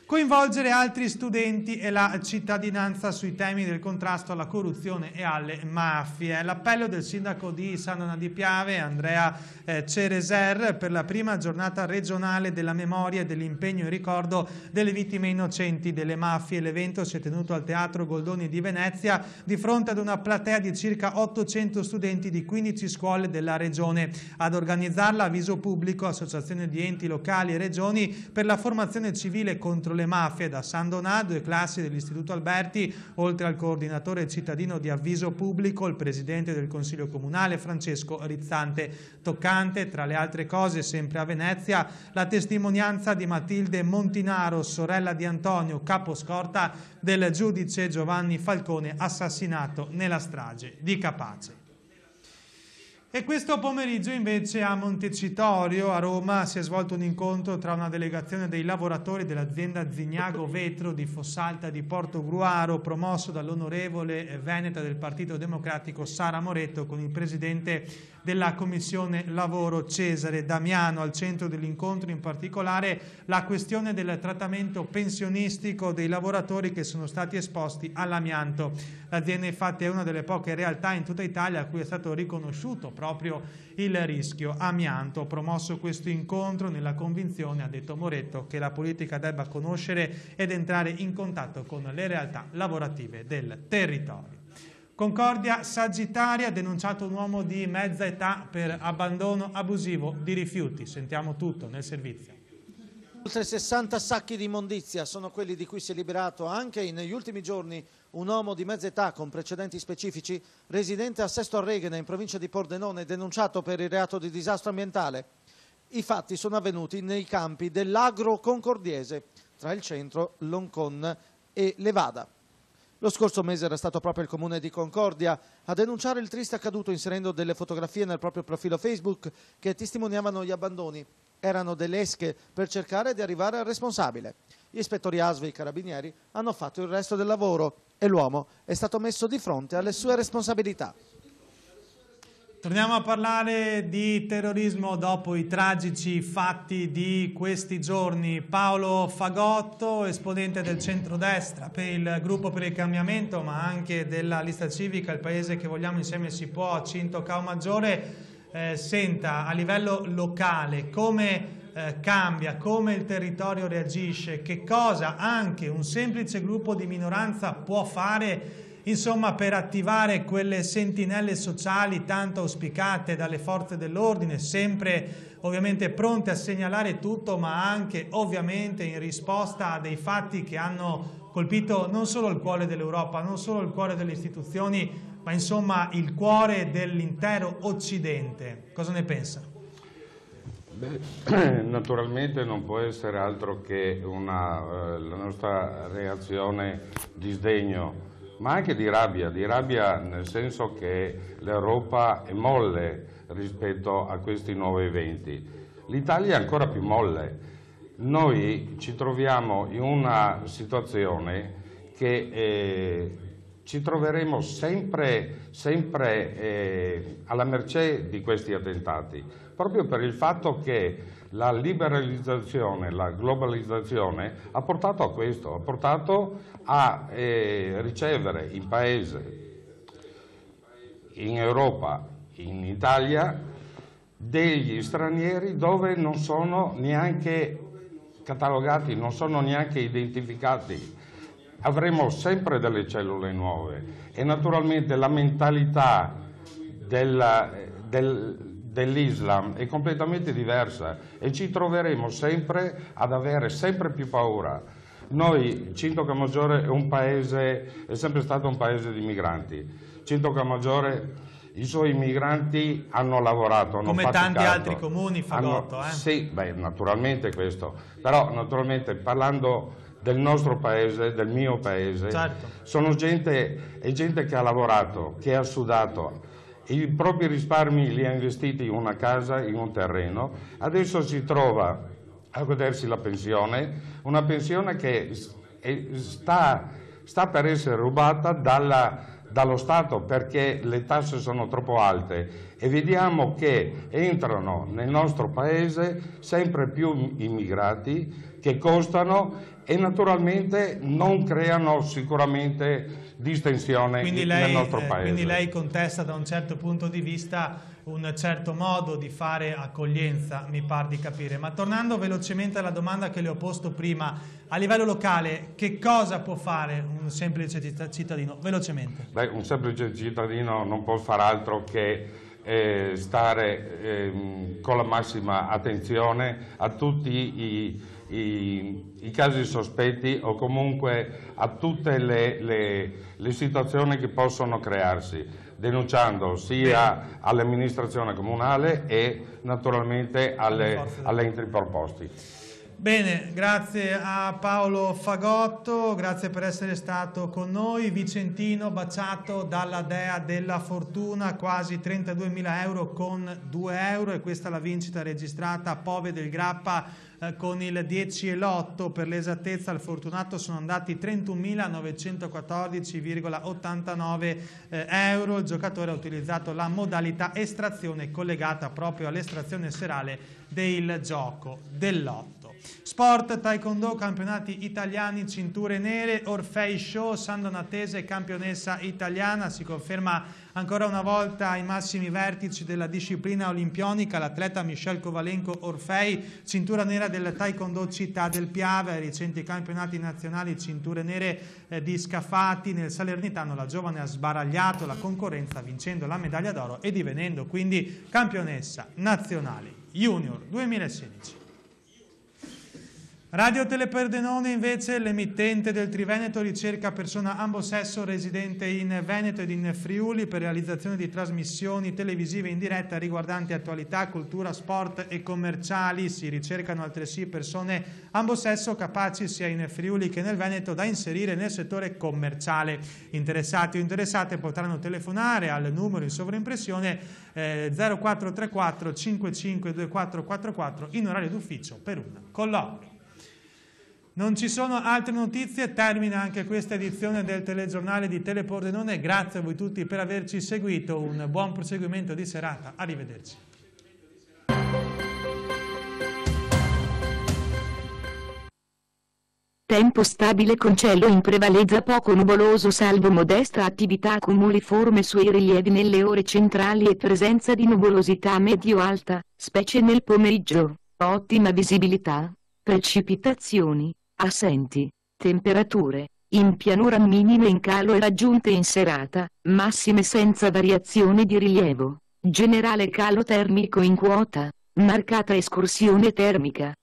coinvolgere altri studenti e la cittadinanza sui temi del contrasto alla corruzione e alle mafie. L'appello del sindaco di Sanona di Piave, Andrea eh, Cereser, per la prima giornata regionale della memoria e dell'impegno in ricordo delle vittime innocenti delle mafie. L'evento si è tenuto al Teatro Goldoni di Venezia di fronte ad una platea di circa 800 studenti di 15 scuole della regione. Ad organizzarla avviso pubblico, associazione di enti locali e regioni per la formazione civile contro le le mafie da San Donato, due classi dell'Istituto Alberti, oltre al coordinatore cittadino di avviso pubblico, il presidente del Consiglio Comunale Francesco Rizzante Toccante. Tra le altre cose, sempre a Venezia, la testimonianza di Matilde Montinaro, sorella di Antonio, caposcorta del giudice Giovanni Falcone, assassinato nella strage di Capace. E questo pomeriggio invece a Montecitorio, a Roma, si è svolto un incontro tra una delegazione dei lavoratori dell'azienda Zignago Vetro di Fossalta di Porto Gruaro, promosso dall'onorevole Veneta del Partito Democratico Sara Moretto, con il presidente della Commissione Lavoro Cesare Damiano. Al centro dell'incontro in particolare la questione del trattamento pensionistico dei lavoratori che sono stati esposti all'amianto. L'azienda infatti è una delle poche realtà in tutta Italia a cui è stato riconosciuto proprio il rischio amianto. Ho promosso questo incontro nella convinzione, ha detto Moretto, che la politica debba conoscere ed entrare in contatto con le realtà lavorative del territorio. Concordia Sagittaria ha denunciato un uomo di mezza età per abbandono abusivo di rifiuti. Sentiamo tutto nel servizio. Oltre 60 sacchi di immondizia sono quelli di cui si è liberato anche negli ultimi giorni un uomo di mezza età con precedenti specifici, residente a Sesto Arreghena in provincia di Pordenone, denunciato per il reato di disastro ambientale. I fatti sono avvenuti nei campi dell'Agro Concordiese, tra il centro, Loncon e Levada. Lo scorso mese era stato proprio il comune di Concordia a denunciare il triste accaduto inserendo delle fotografie nel proprio profilo Facebook che testimoniavano gli abbandoni. Erano delle esche per cercare di arrivare al responsabile. Gli ispettori ASV e i carabinieri hanno fatto il resto del lavoro e l'uomo è stato messo di fronte alle sue responsabilità. Torniamo a parlare di terrorismo dopo i tragici fatti di questi giorni. Paolo Fagotto, esponente del centrodestra per il gruppo per il cambiamento, ma anche della lista civica, il paese che vogliamo insieme si può, Cinto Cao Maggiore, eh, senta a livello locale come eh, cambia, come il territorio reagisce, che cosa anche un semplice gruppo di minoranza può fare insomma per attivare quelle sentinelle sociali tanto auspicate dalle forze dell'ordine, sempre ovviamente pronte a segnalare tutto, ma anche ovviamente in risposta a dei fatti che hanno colpito non solo il cuore dell'Europa, non solo il cuore delle istituzioni, ma insomma il cuore dell'intero Occidente. Cosa ne pensa? Beh, [CLEARS THROAT] naturalmente non può essere altro che una, eh, la nostra reazione di sdegno, ma anche di rabbia, di rabbia nel senso che l'Europa è molle rispetto a questi nuovi eventi. L'Italia è ancora più molle. Noi ci troviamo in una situazione che eh, ci troveremo sempre, sempre eh, alla mercé di questi attentati proprio per il fatto che la liberalizzazione, la globalizzazione ha portato a questo, ha portato a eh, ricevere in paese, in Europa, in Italia, degli stranieri dove non sono neanche catalogati, non sono neanche identificati. Avremo sempre delle cellule nuove e naturalmente la mentalità della, eh, del, dell'Islam è completamente diversa e ci troveremo sempre ad avere sempre più paura. Noi, Cinto Camaggiore è, paese, è sempre stato un paese di migranti. Cinto Camaggiore i suoi migranti hanno lavorato, hanno Come faticato, tanti altri comuni, Fagotto, hanno, eh? Sì, beh, naturalmente questo. Però, naturalmente, parlando del nostro paese, del mio paese, certo. sono gente, è gente che ha lavorato, che ha sudato, i propri risparmi li ha investiti in una casa, in un terreno, adesso si trova a godersi la pensione, una pensione che sta, sta per essere rubata dalla dallo Stato perché le tasse sono troppo alte e vediamo che entrano nel nostro Paese sempre più immigrati che costano e naturalmente non creano sicuramente distensione lei, nel nostro eh, Paese. Quindi lei contesta da un certo punto di vista un certo modo di fare accoglienza, mi par di capire. Ma tornando velocemente alla domanda che le ho posto prima, a livello locale che cosa può fare un semplice cittadino? Velocemente. Beh, un semplice cittadino non può fare altro che eh, stare eh, con la massima attenzione a tutti i, i, i, casi sospetti o comunque a tutte le, le, le situazioni che possono crearsi denunciando sia all'amministrazione comunale e naturalmente alle, alle enti preposti. Bene, grazie a Paolo Fagotto, grazie per essere stato con noi. Vicentino baciato dalla Dea della Fortuna, quasi 32.000 euro con 2 euro e questa è la vincita registrata a Pove del Grappa eh, con il 10 e l'8 per l'esattezza al fortunato sono andati 31.914,89 eh, euro. Il giocatore ha utilizzato la modalità estrazione collegata proprio all'estrazione serale del gioco dell'otto. Sport, Taekwondo, campionati italiani, cinture nere, Orfei Show, San Donatese, campionessa italiana, si conferma ancora una volta ai massimi vertici della disciplina olimpionica l'atleta Michel Covalenco Orfei, cintura nera del Taekwondo Città del Piave, ai recenti campionati nazionali, cinture nere eh, di scafati. nel Salernitano la giovane ha sbaragliato la concorrenza vincendo la medaglia d'oro e divenendo quindi campionessa nazionale junior 2016. Radio Teleperdenone invece, l'emittente del Triveneto, ricerca persona ambosesso residente in Veneto ed in Friuli per realizzazione di trasmissioni televisive in diretta riguardanti attualità, cultura, sport e commerciali. Si ricercano altresì persone ambosesso capaci sia in Friuli che nel Veneto da inserire nel settore commerciale. Interessati o interessate potranno telefonare al numero in sovraimpressione eh, 0434 552444 in orario d'ufficio per un colloquio. Non ci sono altre notizie, termina anche questa edizione del telegiornale di Telepordenone. Grazie a voi tutti per averci seguito, un buon proseguimento di serata, arrivederci. Tempo stabile con cielo in prevalenza poco nuvoloso salvo modesta attività cumuliforme sui rilievi nelle ore centrali e presenza di nuvolosità medio-alta, specie nel pomeriggio. Ottima visibilità. Precipitazioni assenti, temperature, in pianura minime in calo e raggiunte in serata, massime senza variazioni di rilievo, generale calo termico in quota, marcata escursione termica,